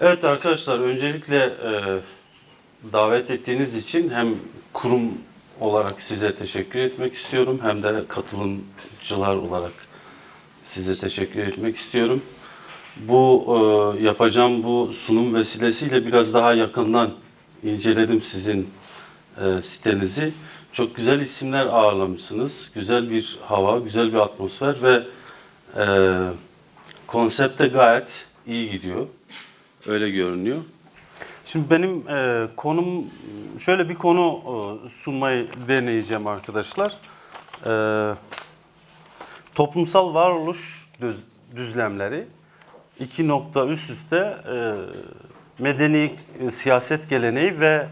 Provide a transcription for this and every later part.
Evet arkadaşlar öncelikle e, davet ettiğiniz için hem kurum olarak size teşekkür etmek istiyorum hem de katılımcılar olarak size teşekkür etmek istiyorum. Bu e, yapacağım bu sunum vesilesiyle biraz daha yakından inceledim sizin e, sitenizi. Çok güzel isimler ağırlamışsınız. Güzel bir hava, güzel bir atmosfer ve e, konsept gayet iyi gidiyor. Öyle görünüyor. Şimdi benim e, konum şöyle bir konu e, sunmayı deneyeceğim arkadaşlar. E, toplumsal varoluş düz, düzlemleri iki nokta üst üste e, medeni e, siyaset geleneği ve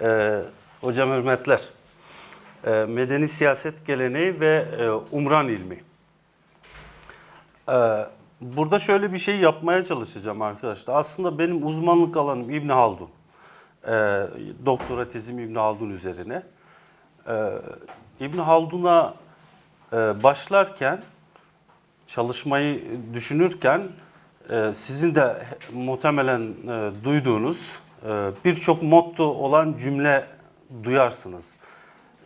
e, hocam hürmetler e, medeni siyaset geleneği ve e, umran ilmi. E, Burada şöyle bir şey yapmaya çalışacağım arkadaşlar. Aslında benim uzmanlık alanım İbn Haldun. E, doktora tezim İbn Haldun üzerine. E, İbn Haldun'a e, başlarken çalışmayı düşünürken e, sizin de muhtemelen e, duyduğunuz e, birçok motto olan cümle duyarsınız.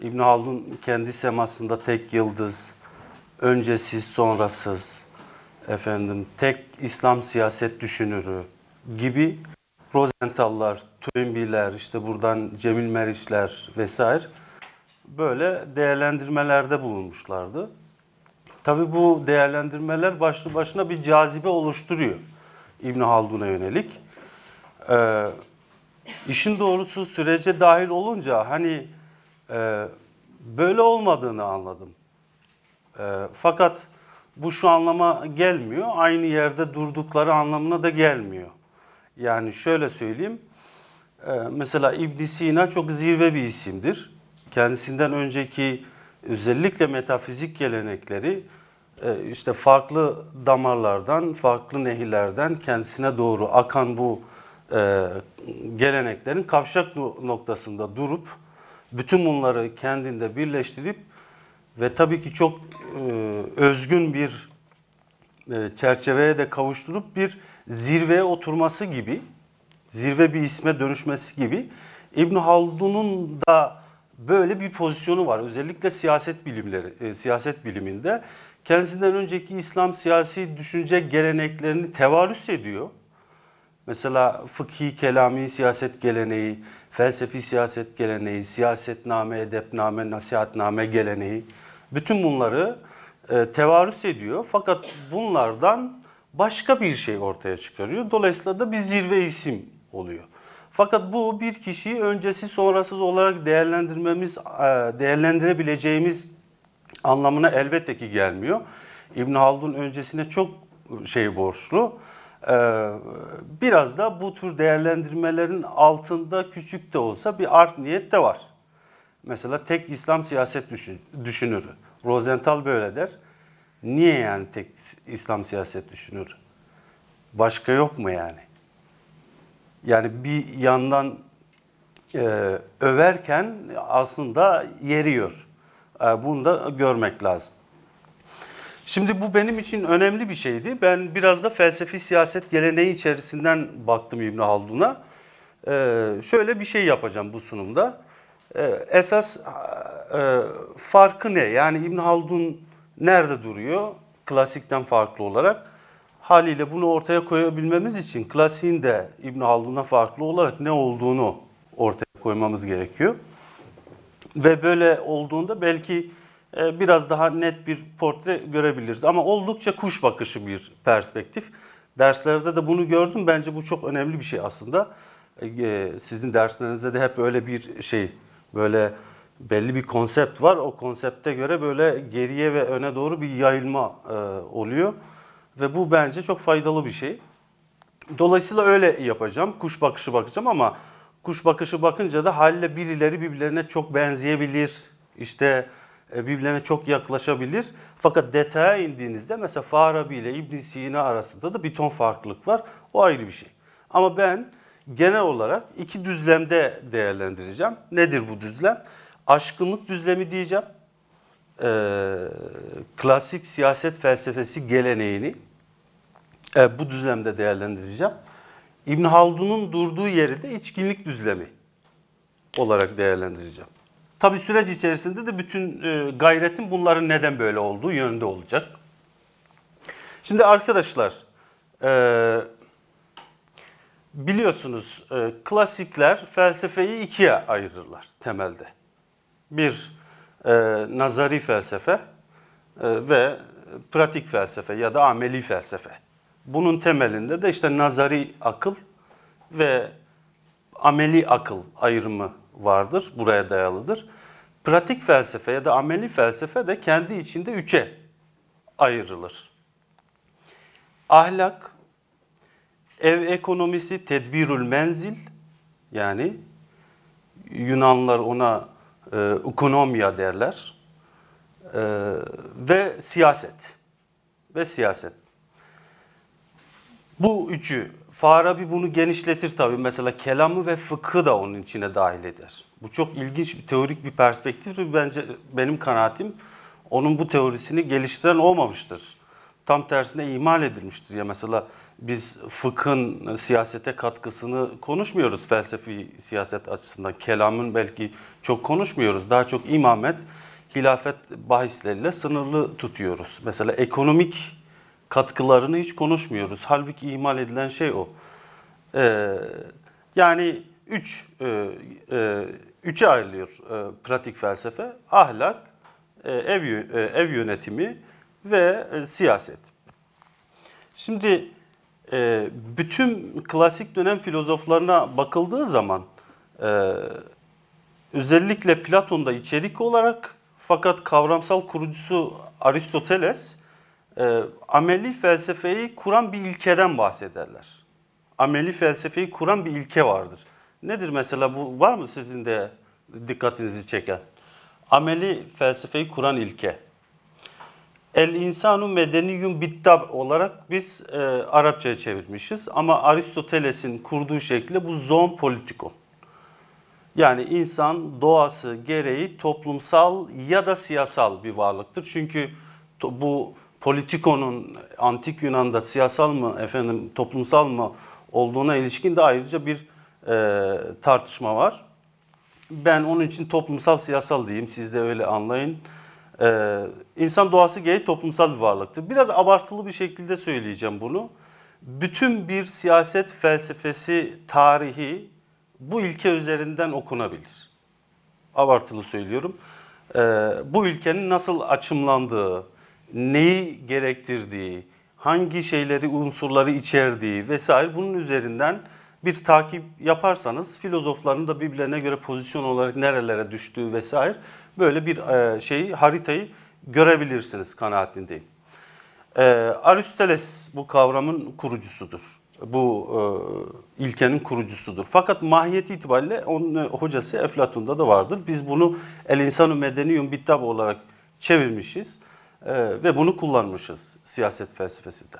İbn Haldun kendi semasında tek yıldız, öncesiz sonrasız, efendim tek İslam siyaset düşünürü gibi Rosenthallar, Turinbiler, işte buradan Cemil Meriçler vesaire böyle değerlendirmelerde bulunmuşlardı. Tabi bu değerlendirmeler başlı başına bir cazibe oluşturuyor İbn Haldun'a yönelik. Ee, işin doğrusu sürece dahil olunca hani e, böyle olmadığını anladım. E, fakat bu şu anlama gelmiyor. Aynı yerde durdukları anlamına da gelmiyor. Yani şöyle söyleyeyim. Ee, mesela İbn Sina çok zirve bir isimdir. Kendisinden önceki özellikle metafizik gelenekleri e, işte farklı damarlardan, farklı nehirlerden kendisine doğru akan bu e, geleneklerin kavşak noktasında durup bütün bunları kendinde birleştirip ve tabii ki çok e, özgün bir e, çerçeveye de kavuşturup bir zirveye oturması gibi, zirve bir isme dönüşmesi gibi İbn Haldun'un da böyle bir pozisyonu var. Özellikle siyaset bilimleri, e, siyaset biliminde kendisinden önceki İslam siyasi düşünce geleneklerini tevarüs ediyor. Mesela fıkhi, kelami, siyaset geleneği, felsefi siyaset geleneği, siyasetname, edepname, nasihatname geleneği bütün bunları e, tevarüs ediyor. Fakat bunlardan başka bir şey ortaya çıkarıyor. Dolayısıyla da bir zirve isim oluyor. Fakat bu bir kişiyi öncesi sonrasız olarak değerlendirmemiz, e, değerlendirebileceğimiz anlamına elbette ki gelmiyor. İbn Haldun öncesine çok şey borçlu. Ee, biraz da bu tür değerlendirmelerin altında küçük de olsa bir art niyet de var. Mesela tek İslam siyaset düşün, düşünürü. Rosenthal böyle der. Niye yani tek İslam siyaset düşünür? Başka yok mu yani? Yani bir yandan e, överken aslında yeriyor. E, bunu da görmek lazım. Şimdi bu benim için önemli bir şeydi. Ben biraz da felsefi siyaset geleneği içerisinden baktım İbn Haldun'a. Ee, şöyle bir şey yapacağım bu sunumda. Ee, esas e, farkı ne? Yani İbn Haldun nerede duruyor? Klasikten farklı olarak. Haliyle bunu ortaya koyabilmemiz için klasiğin de İbn Haldun'a farklı olarak ne olduğunu ortaya koymamız gerekiyor. Ve böyle olduğunda belki ee, biraz daha net bir portre görebiliriz. Ama oldukça kuş bakışı bir perspektif. Derslerde de bunu gördüm. Bence bu çok önemli bir şey aslında. Ee, e, sizin derslerinizde de hep öyle bir şey, böyle belli bir konsept var. O konsepte göre böyle geriye ve öne doğru bir yayılma e, oluyor. Ve bu bence çok faydalı bir şey. Dolayısıyla öyle yapacağım. Kuş bakışı bakacağım ama kuş bakışı bakınca da halle birileri birbirlerine çok benzeyebilir. İşte e, birbirlerine çok yaklaşabilir. Fakat detaya indiğinizde mesela Farabi ile İbn Sina arasında da bir ton farklılık var. O ayrı bir şey. Ama ben genel olarak iki düzlemde değerlendireceğim. Nedir bu düzlem? Aşkınlık düzlemi diyeceğim. Ee, klasik siyaset felsefesi geleneğini e, bu düzlemde değerlendireceğim. İbn Haldun'un durduğu yeri de içkinlik düzlemi olarak değerlendireceğim. Tabi süreç içerisinde de bütün e, gayretim bunların neden böyle olduğu yönde olacak. Şimdi arkadaşlar e, biliyorsunuz e, klasikler felsefeyi ikiye ayırırlar temelde. Bir e, nazari felsefe ve pratik felsefe ya da ameli felsefe. Bunun temelinde de işte nazari akıl ve ameli akıl ayrımı vardır, buraya dayalıdır. Pratik felsefe ya da ameli felsefe de kendi içinde üçe ayrılır. Ahlak, ev ekonomisi, tedbirül menzil yani Yunanlar ona e, ekonomiya derler e, ve siyaset ve siyaset. Bu üçü Farabi bunu genişletir tabii. Mesela kelamı ve fıkı da onun içine dahil eder. Bu çok ilginç bir teorik bir perspektif ve bence benim kanaatim onun bu teorisini geliştiren olmamıştır. Tam tersine imal edilmiştir. Ya mesela biz fıkhın siyasete katkısını konuşmuyoruz felsefi siyaset açısından. Kelamın belki çok konuşmuyoruz. Daha çok imamet, hilafet bahisleriyle sınırlı tutuyoruz. Mesela ekonomik katkılarını hiç konuşmuyoruz. Halbuki ihmal edilen şey o. Ee, yani üç, e, e, üçe ayrılıyor e, pratik felsefe. Ahlak, e, ev, e, ev yönetimi ve e, siyaset. Şimdi e, bütün klasik dönem filozoflarına bakıldığı zaman e, özellikle Platon'da içerik olarak fakat kavramsal kurucusu Aristoteles e, ee, ameli felsefeyi kuran bir ilkeden bahsederler. Ameli felsefeyi kuran bir ilke vardır. Nedir mesela bu var mı sizin de dikkatinizi çeken? Ameli felsefeyi kuran ilke. El insanu medeniyun bittab olarak biz e, Arapçaya çevirmişiz ama Aristoteles'in kurduğu şekli bu zon politiko. Yani insan doğası gereği toplumsal ya da siyasal bir varlıktır. Çünkü bu politikonun antik Yunan'da siyasal mı efendim toplumsal mı olduğuna ilişkin de ayrıca bir e, tartışma var. Ben onun için toplumsal siyasal diyeyim siz de öyle anlayın. Ee, insan doğası gereği toplumsal bir varlıktır. Biraz abartılı bir şekilde söyleyeceğim bunu. Bütün bir siyaset felsefesi tarihi bu ilke üzerinden okunabilir. Abartılı söylüyorum. Ee, bu ülkenin nasıl açımlandığı, neyi gerektirdiği, hangi şeyleri, unsurları içerdiği vesaire bunun üzerinden bir takip yaparsanız filozofların da birbirlerine göre pozisyon olarak nerelere düştüğü vesaire böyle bir e, şeyi haritayı görebilirsiniz kanaatindeyim. E, Aristoteles bu kavramın kurucusudur. Bu e, ilkenin kurucusudur. Fakat mahiyeti itibariyle onun e, hocası Eflatun'da da vardır. Biz bunu El İnsanu Medeniyum Bittab olarak çevirmişiz. E, ve bunu kullanmışız siyaset felsefesinde.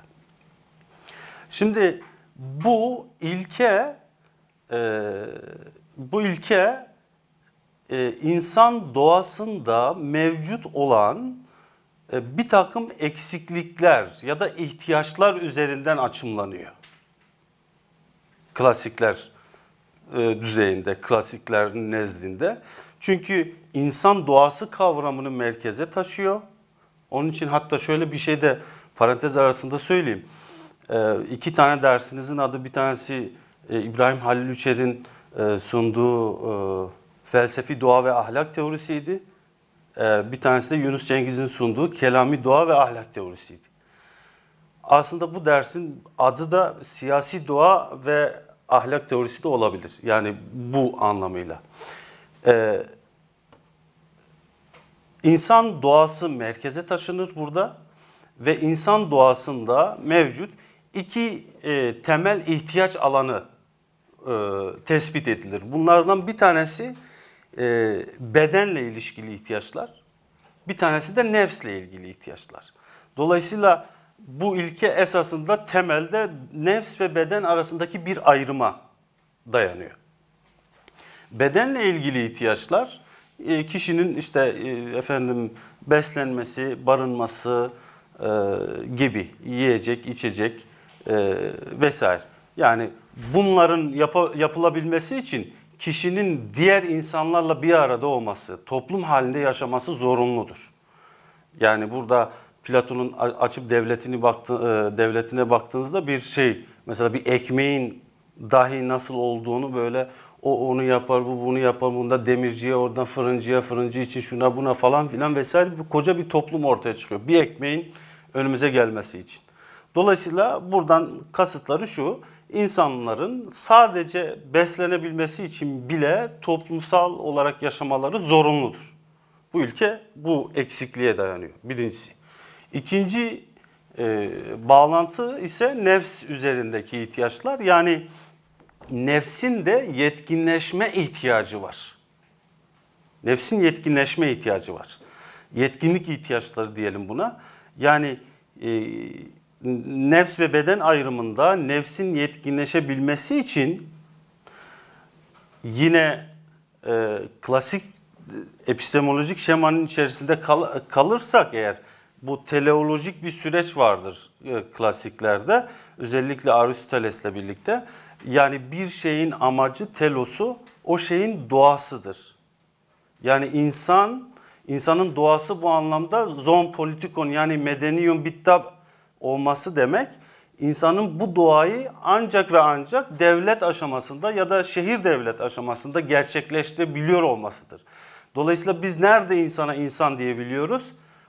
Şimdi bu ilke e, bu ilke e, insan doğasında mevcut olan e, bir takım eksiklikler ya da ihtiyaçlar üzerinden açımlanıyor. Klasikler e, düzeyinde, klasikler nezdinde. Çünkü insan doğası kavramını merkeze taşıyor onun için hatta şöyle bir şey de parantez arasında söyleyeyim. E, iki tane dersinizin adı bir tanesi e, İbrahim Halil Üçer'in e, sunduğu e, felsefi dua ve ahlak teorisiydi. E, bir tanesi de Yunus Cengiz'in sunduğu kelami dua ve ahlak teorisiydi. Aslında bu dersin adı da siyasi dua ve ahlak teorisi de olabilir. Yani bu anlamıyla. Evet İnsan doğası merkeze taşınır burada ve insan doğasında mevcut iki e, temel ihtiyaç alanı e, tespit edilir. Bunlardan bir tanesi e, bedenle ilişkili ihtiyaçlar, bir tanesi de nefsle ilgili ihtiyaçlar. Dolayısıyla bu ilke esasında temelde nefs ve beden arasındaki bir ayrıma dayanıyor. Bedenle ilgili ihtiyaçlar e, kişinin işte e, efendim beslenmesi, barınması e, gibi yiyecek, içecek vesaire. Yani bunların yap- yapılabilmesi için kişinin diğer insanlarla bir arada olması, toplum halinde yaşaması zorunludur. Yani burada Platon'un açıp devletini baktı, devletine baktığınızda bir şey mesela bir ekmeğin dahi nasıl olduğunu böyle o onu yapar, bu bunu yapar, bunda demirciye, oradan fırıncıya, fırıncı için şuna buna falan filan vesaire bu koca bir toplum ortaya çıkıyor. Bir ekmeğin önümüze gelmesi için. Dolayısıyla buradan kasıtları şu, insanların sadece beslenebilmesi için bile toplumsal olarak yaşamaları zorunludur. Bu ülke bu eksikliğe dayanıyor birincisi. İkinci e, bağlantı ise nefs üzerindeki ihtiyaçlar. Yani nefsin de yetkinleşme ihtiyacı var. Nefsin yetkinleşme ihtiyacı var. Yetkinlik ihtiyaçları diyelim buna. Yani e, nefs ve beden ayrımında nefsin yetkinleşebilmesi için yine e, klasik epistemolojik şemanın içerisinde kal, kalırsak eğer bu teleolojik bir süreç vardır e, klasiklerde özellikle Aristoteles'le birlikte. Yani bir şeyin amacı telosu o şeyin doğasıdır. Yani insan, insanın doğası bu anlamda zon politikon yani medeniyum bittab olması demek. İnsanın bu doğayı ancak ve ancak devlet aşamasında ya da şehir devlet aşamasında gerçekleştirebiliyor olmasıdır. Dolayısıyla biz nerede insana insan diyebiliyoruz?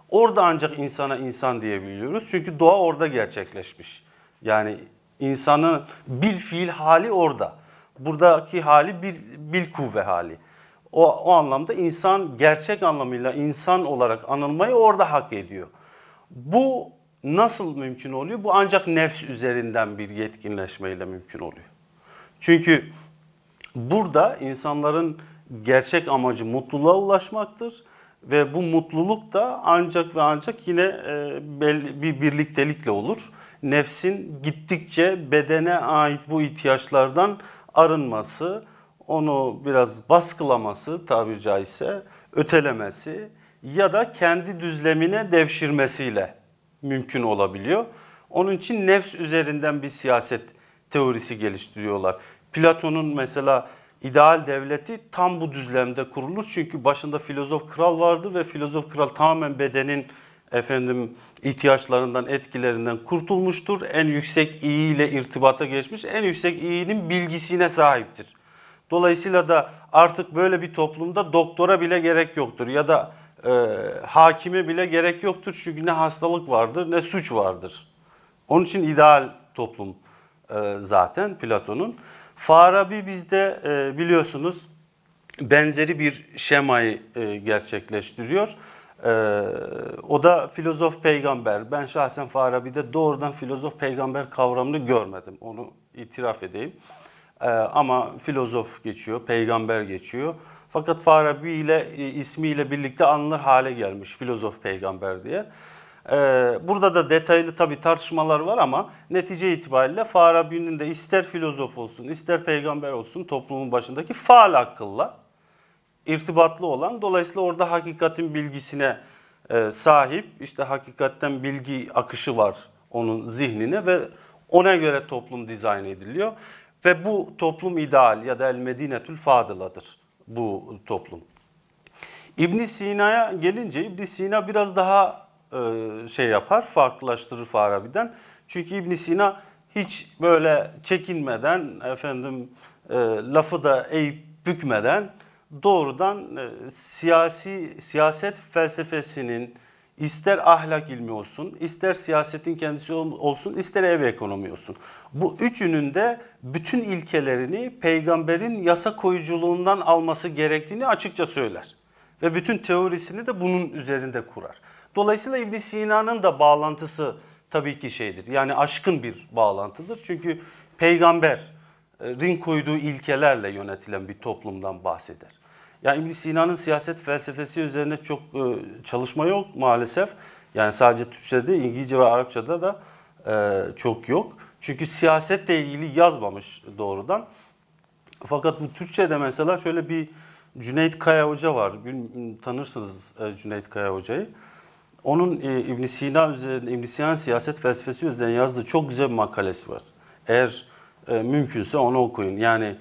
Orada ancak insana insan diyebiliyoruz. Çünkü doğa orada gerçekleşmiş. Yani İnsanın bil fiil hali orada. Buradaki hali bir bil kuvve hali. O, o anlamda insan gerçek anlamıyla insan olarak anılmayı orada hak ediyor. Bu nasıl mümkün oluyor? Bu ancak nefs üzerinden bir yetkinleşmeyle mümkün oluyor. Çünkü burada insanların gerçek amacı mutluluğa ulaşmaktır ve bu mutluluk da ancak ve ancak yine e, bir birliktelikle olur nefsin gittikçe bedene ait bu ihtiyaçlardan arınması, onu biraz baskılaması tabiri caizse, ötelemesi ya da kendi düzlemine devşirmesiyle mümkün olabiliyor. Onun için nefs üzerinden bir siyaset teorisi geliştiriyorlar. Platon'un mesela ideal devleti tam bu düzlemde kurulur. Çünkü başında filozof kral vardır ve filozof kral tamamen bedenin efendim ihtiyaçlarından, etkilerinden kurtulmuştur. En yüksek iyi ile irtibata geçmiş, en yüksek iyinin bilgisine sahiptir. Dolayısıyla da artık böyle bir toplumda doktora bile gerek yoktur ya da e, hakime bile gerek yoktur. Çünkü ne hastalık vardır ne suç vardır. Onun için ideal toplum e, zaten Platon'un. Farabi bizde e, biliyorsunuz benzeri bir şemayı e, gerçekleştiriyor. Ee, o da filozof peygamber. Ben şahsen Farabi'de doğrudan filozof peygamber kavramını görmedim. Onu itiraf edeyim. Ee, ama filozof geçiyor, peygamber geçiyor. Fakat Farabi ile e, ismiyle birlikte anılır hale gelmiş filozof peygamber diye. Ee, burada da detaylı tabi tartışmalar var ama netice itibariyle Farabi'nin de ister filozof olsun ister peygamber olsun toplumun başındaki faal akılla irtibatlı olan dolayısıyla orada hakikatin bilgisine e, sahip işte hakikatten bilgi akışı var onun zihnine ve ona göre toplum dizayn ediliyor ve bu toplum ideal ya da el medinetül fadıladır bu toplum. İbn Sina'ya gelince İbn Sina biraz daha e, şey yapar, farklılaştırır Farabi'den. Çünkü İbn Sina hiç böyle çekinmeden, efendim e, lafı da eğip bükmeden doğrudan e, siyasi siyaset felsefesinin ister ahlak ilmi olsun, ister siyasetin kendisi olsun, ister ev ekonomi olsun. Bu üçünün de bütün ilkelerini peygamberin yasa koyuculuğundan alması gerektiğini açıkça söyler. Ve bütün teorisini de bunun üzerinde kurar. Dolayısıyla İbn Sina'nın da bağlantısı tabii ki şeydir. Yani aşkın bir bağlantıdır. Çünkü peygamberin koyduğu ilkelerle yönetilen bir toplumdan bahseder. Yani İbn Sina'nın siyaset felsefesi üzerine çok e, çalışma yok maalesef. Yani sadece Türkçe'de, İngilizce ve Arapça'da da e, çok yok. Çünkü siyasetle ilgili yazmamış doğrudan. Fakat bu Türkçe'de mesela şöyle bir Cüneyt Kaya Hoca var. Tanırsınız e, Cüneyt Kaya Hoca'yı. Onun e, ibn Sina üzerine, İbn Sina'nın siyaset felsefesi üzerine yazdığı çok güzel bir makalesi var. Eğer e, mümkünse onu okuyun. Yani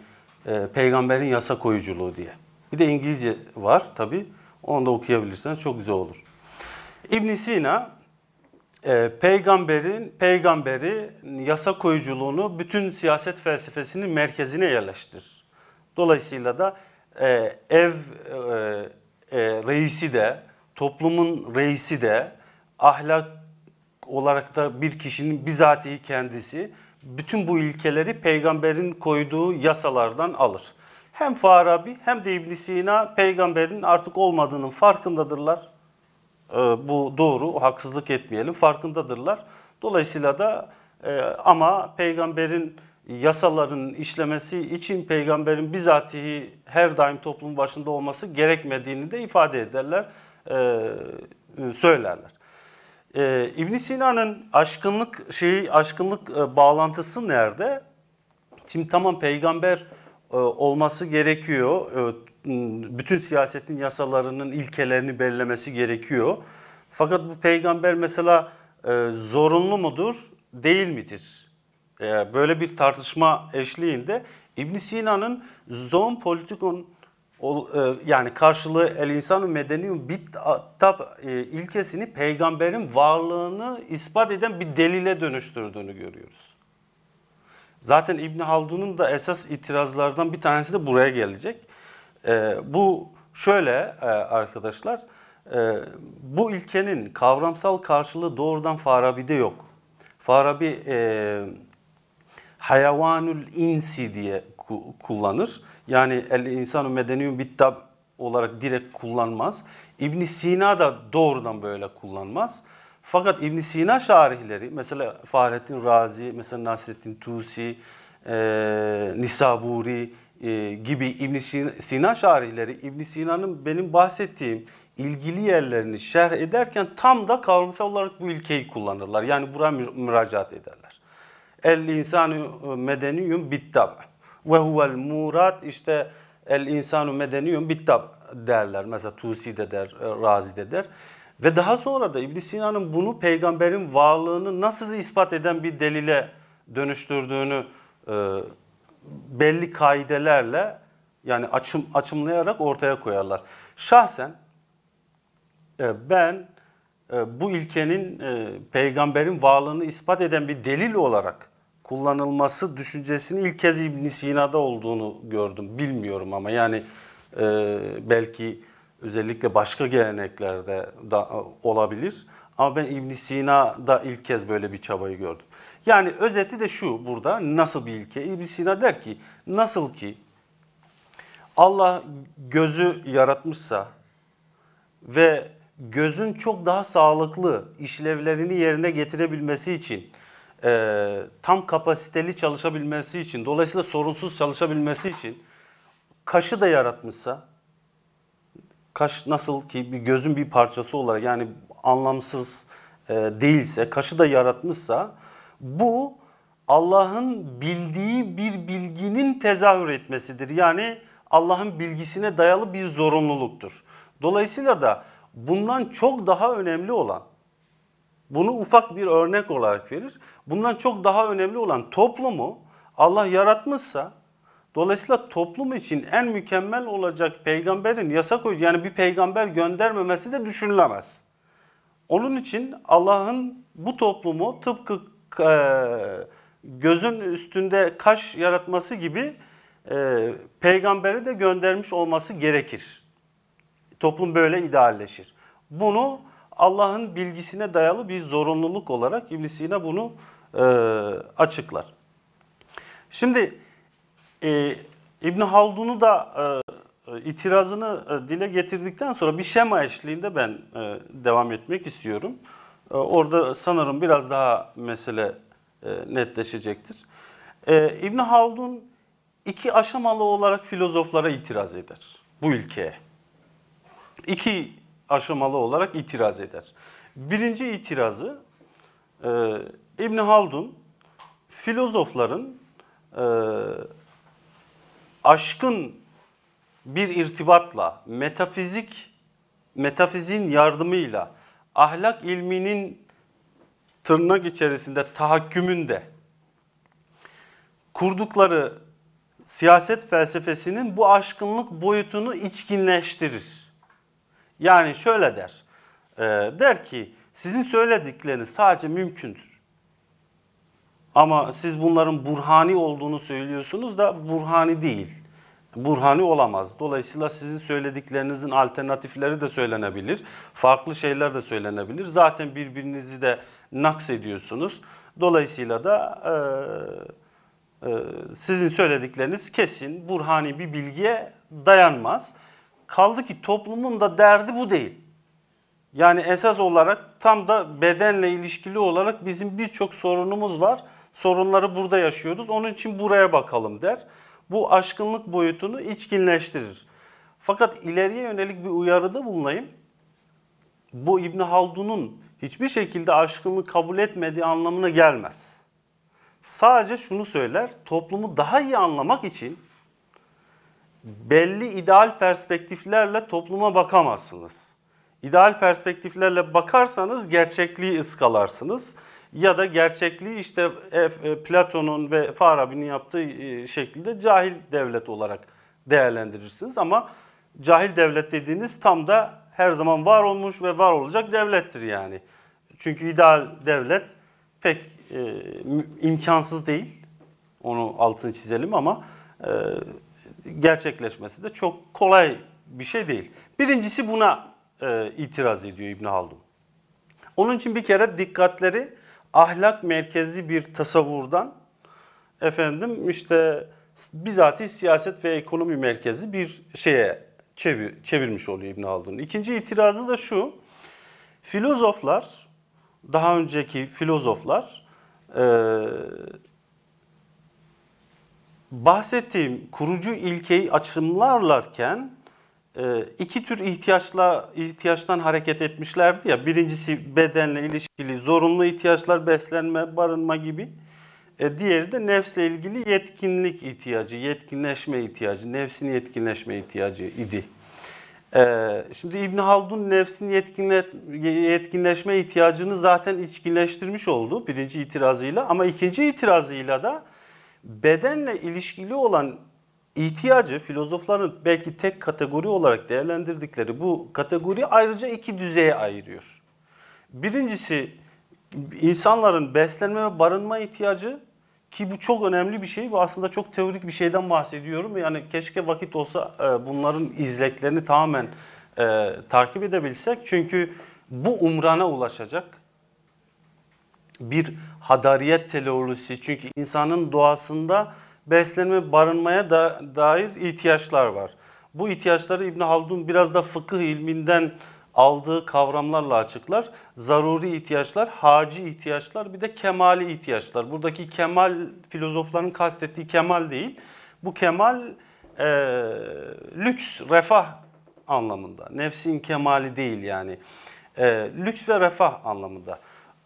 e, peygamberin yasa koyuculuğu diye. Bir de İngilizce var tabi. Onu da okuyabilirseniz çok güzel olur. İbn Sina e, peygamberin peygamberi yasa koyuculuğunu bütün siyaset felsefesinin merkezine yerleştir. Dolayısıyla da e, ev e, e, reisi de toplumun reisi de ahlak olarak da bir kişinin bizatihi kendisi bütün bu ilkeleri peygamberin koyduğu yasalardan alır hem Farabi hem de ibn Sina peygamberin artık olmadığının farkındadırlar. Ee, bu doğru, haksızlık etmeyelim, farkındadırlar. Dolayısıyla da e, ama peygamberin yasaların işlemesi için peygamberin bizatihi her daim toplum başında olması gerekmediğini de ifade ederler, e, e, söylerler. E, ibn Sina'nın aşkınlık şeyi, aşkınlık e, bağlantısı nerede? Şimdi tamam peygamber e, olması gerekiyor. E, bütün siyasetin yasalarının ilkelerini belirlemesi gerekiyor. Fakat bu peygamber mesela e, zorunlu mudur, değil midir? Böyle bir tartışma eşliğinde İbn Sina'nın zon politikon yani karşılığı el insanı medeniyum bit tab ilkesini peygamberin varlığını ispat eden bir delile dönüştürdüğünü görüyoruz. Zaten İbn Haldun'un da esas itirazlardan bir tanesi de buraya gelecek. E, bu şöyle e, arkadaşlar, e, bu ilkenin kavramsal karşılığı doğrudan Farabi'de yok. Farabi e, hayvanül insi diye ku kullanır. Yani el insanu medeniyun bittab olarak direkt kullanmaz. İbn Sina da doğrudan böyle kullanmaz. Fakat İbn Sina şarihleri, mesela Fahrettin Razi, mesela Nasreddin Tusi, e, Nisaburi e, gibi İbn Sina şarihleri, İbn Sina'nın benim bahsettiğim ilgili yerlerini şerh ederken tam da kavramsal olarak bu ilkeyi kullanırlar. Yani buraya müracaat ederler. El insanu medeniyum bittab ve huvel murat işte el insanu medeniyum bittab derler. Mesela Tusi de der, e, Razi de der. Ve daha sonra da ibn Sina'nın bunu peygamberin varlığını nasıl ispat eden bir delile dönüştürdüğünü e, belli kaidelerle yani açım, açımlayarak ortaya koyarlar. Şahsen e, ben e, bu ilkenin e, peygamberin varlığını ispat eden bir delil olarak kullanılması düşüncesini ilk kez İbn Sina'da olduğunu gördüm. Bilmiyorum ama yani e, belki özellikle başka geleneklerde da e, olabilir. Ama ben ibn Sina'da ilk kez böyle bir çabayı gördüm. Yani özeti de şu burada nasıl bir ilke? İbn Sina der ki nasıl ki Allah gözü yaratmışsa ve gözün çok daha sağlıklı işlevlerini yerine getirebilmesi için e, tam kapasiteli çalışabilmesi için dolayısıyla sorunsuz çalışabilmesi için kaşı da yaratmışsa kaş nasıl ki bir gözün bir parçası olarak yani anlamsız e, değilse, kaşı da yaratmışsa bu Allah'ın bildiği bir bilginin tezahür etmesidir. Yani Allah'ın bilgisine dayalı bir zorunluluktur. Dolayısıyla da bundan çok daha önemli olan, bunu ufak bir örnek olarak verir. Bundan çok daha önemli olan toplumu Allah yaratmışsa Dolayısıyla toplum için en mükemmel olacak peygamberin yasa koyucu yani bir peygamber göndermemesi de düşünülemez. Onun için Allah'ın bu toplumu tıpkı e, gözün üstünde kaş yaratması gibi e, peygamberi de göndermiş olması gerekir. Toplum böyle idealleşir. Bunu Allah'ın bilgisine dayalı bir zorunluluk olarak ibn Sina bunu e, açıklar. Şimdi e, İbn Haldun'u da e, e, itirazını e, dile getirdikten sonra bir şema eşliğinde ben e, devam etmek istiyorum. E, orada sanırım biraz daha mesele e, netleşecektir. E, İbn Haldun iki aşamalı olarak filozoflara itiraz eder bu ülkeye. İki aşamalı olarak itiraz eder. Birinci itirazı e, İbn Haldun filozofların e, aşkın bir irtibatla, metafizik, metafizin yardımıyla, ahlak ilminin tırnak içerisinde tahakkümünde kurdukları siyaset felsefesinin bu aşkınlık boyutunu içkinleştirir. Yani şöyle der, e, der ki sizin söyledikleriniz sadece mümkündür. Ama siz bunların burhani olduğunu söylüyorsunuz da burhani değil. Burhani olamaz. Dolayısıyla sizin söylediklerinizin alternatifleri de söylenebilir. Farklı şeyler de söylenebilir. Zaten birbirinizi de naks ediyorsunuz. Dolayısıyla da e, e, sizin söyledikleriniz kesin burhani bir bilgiye dayanmaz. Kaldı ki toplumun da derdi bu değil. Yani esas olarak tam da bedenle ilişkili olarak bizim birçok sorunumuz var sorunları burada yaşıyoruz. Onun için buraya bakalım der. Bu aşkınlık boyutunu içkinleştirir. Fakat ileriye yönelik bir uyarıda bulunayım. Bu İbn Haldun'un hiçbir şekilde aşkını kabul etmediği anlamına gelmez. Sadece şunu söyler, toplumu daha iyi anlamak için belli ideal perspektiflerle topluma bakamazsınız. İdeal perspektiflerle bakarsanız gerçekliği ıskalarsınız ya da gerçekliği işte e, e, Platon'un ve Farabi'nin yaptığı e, şekilde cahil devlet olarak değerlendirirsiniz. Ama cahil devlet dediğiniz tam da her zaman var olmuş ve var olacak devlettir yani. Çünkü ideal devlet pek e, imkansız değil. Onu altını çizelim ama e, gerçekleşmesi de çok kolay bir şey değil. Birincisi buna e, itiraz ediyor İbn Haldun. Onun için bir kere dikkatleri ahlak merkezli bir tasavvurdan efendim işte bizatihi siyaset ve ekonomi merkezli bir şeye çevir, çevirmiş oluyor İbn Haldun. İkinci itirazı da şu. Filozoflar, daha önceki filozoflar e, bahsettiğim kurucu ilkeyi açımlarlarken ee, iki tür ihtiyaçla ihtiyaçtan hareket etmişlerdi ya. Birincisi bedenle ilişkili zorunlu ihtiyaçlar, beslenme, barınma gibi. E, diğeri de nefsle ilgili yetkinlik ihtiyacı, yetkinleşme ihtiyacı, nefsin yetkinleşme ihtiyacı idi. E, şimdi İbn Haldun nefsin yetkinle, yetkinleşme ihtiyacını zaten içkinleştirmiş oldu birinci itirazıyla ama ikinci itirazıyla da bedenle ilişkili olan İhtiyacı filozofların belki tek kategori olarak değerlendirdikleri bu kategori ayrıca iki düzeye ayırıyor. Birincisi insanların beslenme ve barınma ihtiyacı ki bu çok önemli bir şey. Bu aslında çok teorik bir şeyden bahsediyorum. Yani keşke vakit olsa e, bunların izleklerini tamamen e, takip edebilsek. Çünkü bu umrana ulaşacak bir hadariyet teolojisi. Çünkü insanın doğasında beslenme, barınmaya da, dair ihtiyaçlar var. Bu ihtiyaçları İbn Haldun biraz da fıkıh ilminden aldığı kavramlarla açıklar. Zaruri ihtiyaçlar, haci ihtiyaçlar, bir de kemali ihtiyaçlar. Buradaki kemal filozofların kastettiği kemal değil. Bu kemal e, lüks, refah anlamında. Nefsin kemali değil yani. E, lüks ve refah anlamında.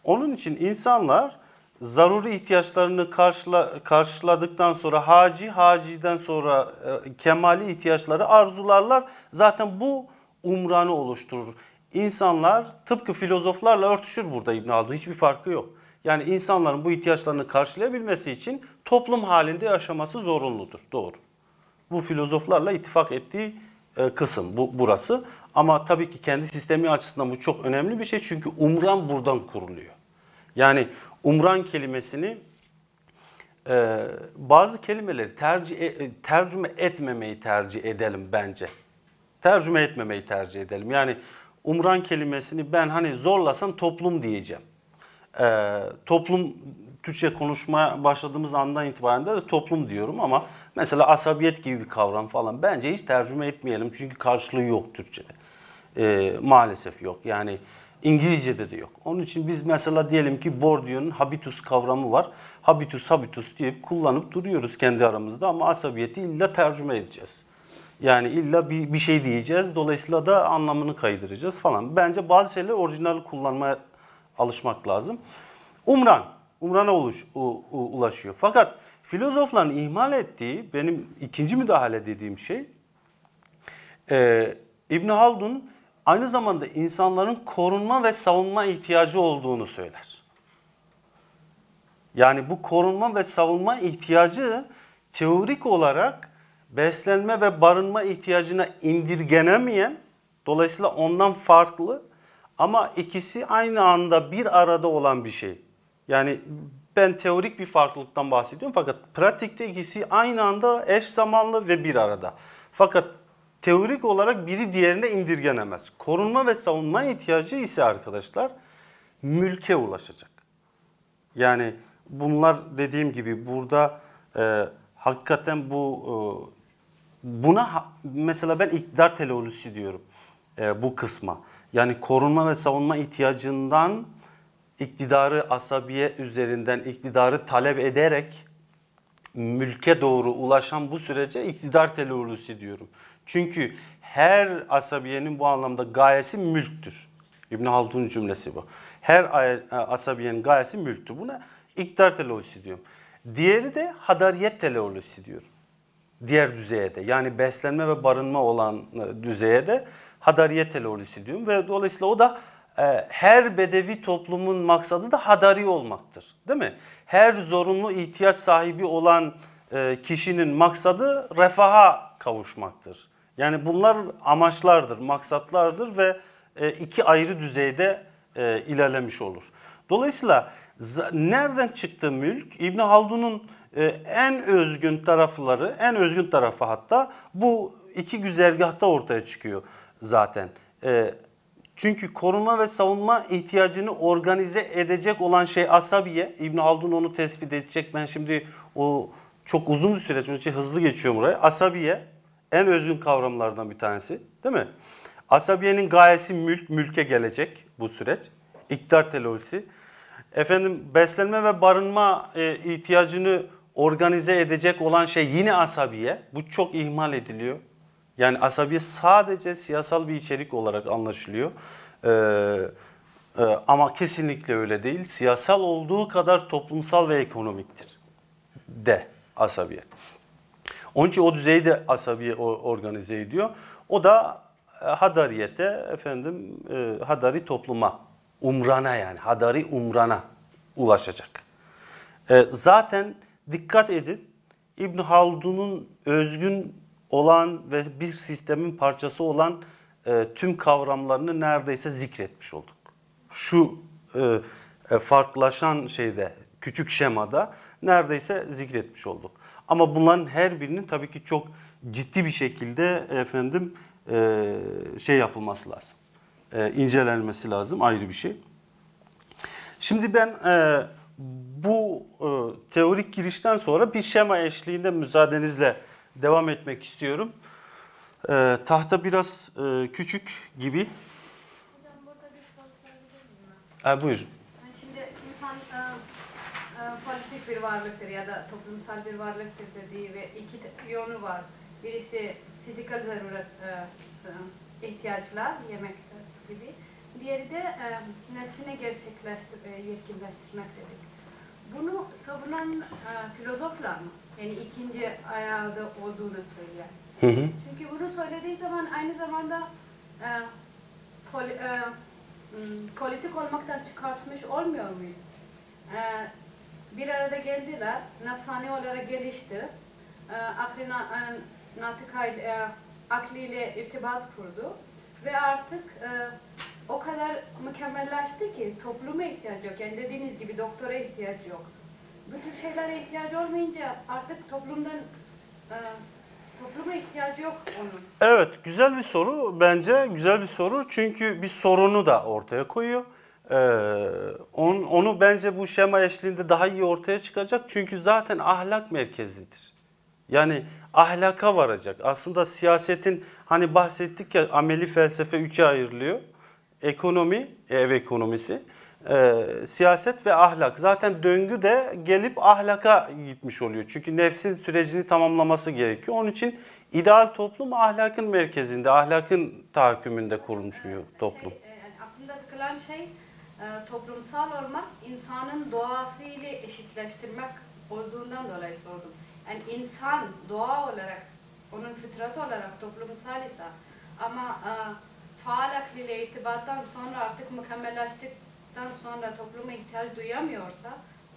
Onun için insanlar zaruri ihtiyaçlarını karşıla, karşıladıktan sonra haci, haciden sonra e, kemali ihtiyaçları arzularlar. Zaten bu umranı oluşturur. İnsanlar tıpkı filozoflarla örtüşür burada İbn Haldun. Hiçbir farkı yok. Yani insanların bu ihtiyaçlarını karşılayabilmesi için toplum halinde yaşaması zorunludur. Doğru. Bu filozoflarla ittifak ettiği e, kısım bu burası. Ama tabii ki kendi sistemi açısından bu çok önemli bir şey. Çünkü umran buradan kuruluyor. Yani umran kelimesini e, bazı kelimeleri tercih, e, e, tercüme etmemeyi tercih edelim bence. Tercüme etmemeyi tercih edelim. Yani umran kelimesini ben hani zorlasam toplum diyeceğim. E, toplum Türkçe konuşmaya başladığımız andan itibaren de toplum diyorum ama mesela asabiyet gibi bir kavram falan bence hiç tercüme etmeyelim çünkü karşılığı yok Türkçe'de. E, maalesef yok. Yani İngilizce'de de yok. Onun için biz mesela diyelim ki Bourdieu'nun habitus kavramı var. Habitus habitus diye kullanıp duruyoruz kendi aramızda ama asabiyeti illa tercüme edeceğiz. Yani illa bir, bir şey diyeceğiz. Dolayısıyla da anlamını kaydıracağız falan. Bence bazı şeyleri orijinal kullanmaya alışmak lazım. Umran. Umran'a uluş, u, u, ulaşıyor. Fakat filozofların ihmal ettiği benim ikinci müdahale dediğim şey e, İbn Haldun'un aynı zamanda insanların korunma ve savunma ihtiyacı olduğunu söyler. Yani bu korunma ve savunma ihtiyacı teorik olarak beslenme ve barınma ihtiyacına indirgenemeyen, dolayısıyla ondan farklı ama ikisi aynı anda bir arada olan bir şey. Yani ben teorik bir farklılıktan bahsediyorum fakat pratikte ikisi aynı anda eş zamanlı ve bir arada. Fakat teorik olarak biri diğerine indirgenemez. Korunma ve savunma ihtiyacı ise arkadaşlar mülke ulaşacak. Yani bunlar dediğim gibi burada e, hakikaten bu e, buna mesela ben iktidar telolojisi diyorum e, bu kısma. Yani korunma ve savunma ihtiyacından iktidarı asabiye üzerinden iktidarı talep ederek mülke doğru ulaşan bu sürece iktidar telurisi diyorum. Çünkü her asabiyenin bu anlamda gayesi mülktür. İbn Haldun cümlesi bu. Her e, asabiyenin gayesi mülktür. Buna iktidar telurisi diyorum. Diğeri de hadariyet telurisi diyorum. Diğer düzeye de yani beslenme ve barınma olan e, düzeye de hadariyet telurisi diyorum. Ve dolayısıyla o da e, her bedevi toplumun maksadı da hadari olmaktır. Değil mi? her zorunlu ihtiyaç sahibi olan e, kişinin maksadı refaha kavuşmaktır. Yani bunlar amaçlardır, maksatlardır ve e, iki ayrı düzeyde e, ilerlemiş olur. Dolayısıyla nereden çıktı mülk? İbn Haldun'un en özgün tarafları, en özgün tarafı hatta bu iki güzergahta ortaya çıkıyor zaten. Çünkü koruma ve savunma ihtiyacını organize edecek olan şey asabiye. İbn Haldun onu tespit edecek. Ben şimdi o çok uzun bir süreç, onun için hızlı geçiyorum buraya. Asabiye en özgün kavramlardan bir tanesi değil mi? Asabiyenin gayesi mülk, mülke gelecek bu süreç. İktidar telolojisi. Efendim beslenme ve barınma e, ihtiyacını organize edecek olan şey yine asabiye. Bu çok ihmal ediliyor. Yani asabiyet sadece siyasal bir içerik olarak anlaşılıyor. Ee, e, ama kesinlikle öyle değil. Siyasal olduğu kadar toplumsal ve ekonomiktir. De asabiyet. Onun için o düzeyde asabiye organize ediyor. O da e, hadariyete efendim e, hadari topluma, umrana yani hadari umrana ulaşacak. E, zaten dikkat edin İbn Haldun'un özgün olan ve bir sistemin parçası olan e, tüm kavramlarını neredeyse zikretmiş olduk. Şu e, e, farklılaşan şeyde, küçük şemada neredeyse zikretmiş olduk. Ama bunların her birinin tabii ki çok ciddi bir şekilde efendim e, şey yapılması lazım. E, incelenmesi lazım ayrı bir şey. Şimdi ben e, bu e, teorik girişten sonra bir şema eşliğinde müsaadenizle devam etmek istiyorum. Ee, tahta biraz e, küçük gibi. Hocam burada bir soru sorabilir miyim? Ha, buyurun. Yani şimdi insan e, e, politik bir varlıktır ya da toplumsal bir varlıktır dediği ve iki yönü var. Birisi fizikal zaruret e, e, ihtiyaçlar, yemek gibi. Diğeri de e, nefsini gerçekleştir, e, yetkinleştirmek dedik. Bunu savunan e, filozoflar mı? Yani ikinci ayağı da olduğunu söylüyor. Hı hı. Çünkü bunu söylediği zaman aynı zamanda e, poli, e, hmm, politik olmaktan çıkartmış olmuyor muyuz? E, bir arada geldiler, nefsani olarak gelişti. E, e, e akli, e, natika, e, akliyle irtibat kurdu ve artık e, o kadar mükemmelleşti ki topluma ihtiyacı yok. Yani dediğiniz gibi doktora ihtiyacı yok bu tür şeylere ihtiyacı olmayınca artık toplumdan e, topluma ihtiyacı yok onun. Evet güzel bir soru bence güzel bir soru çünkü bir sorunu da ortaya koyuyor. Ee, on, onu bence bu şema eşliğinde daha iyi ortaya çıkacak çünkü zaten ahlak merkezlidir. Yani ahlaka varacak. Aslında siyasetin hani bahsettik ya ameli felsefe üçe ayrılıyor. Ekonomi, ev ekonomisi e, siyaset ve ahlak. Zaten döngü de gelip ahlaka gitmiş oluyor. Çünkü nefsin sürecini tamamlaması gerekiyor. Onun için ideal toplum ahlakın merkezinde, ahlakın tahakkümünde kurulmuş bir toplum. Şey, e, yani aklımda takılan şey e, toplumsal olmak insanın doğasıyla eşitleştirmek olduğundan dolayı sordum. Yani insan doğa olarak, onun fıtratı olarak toplumsal ise ama e, faal akliyle irtibattan sonra artık mükemmelleştik yaptıktan sonra topluma ihtiyaç duyamıyorsa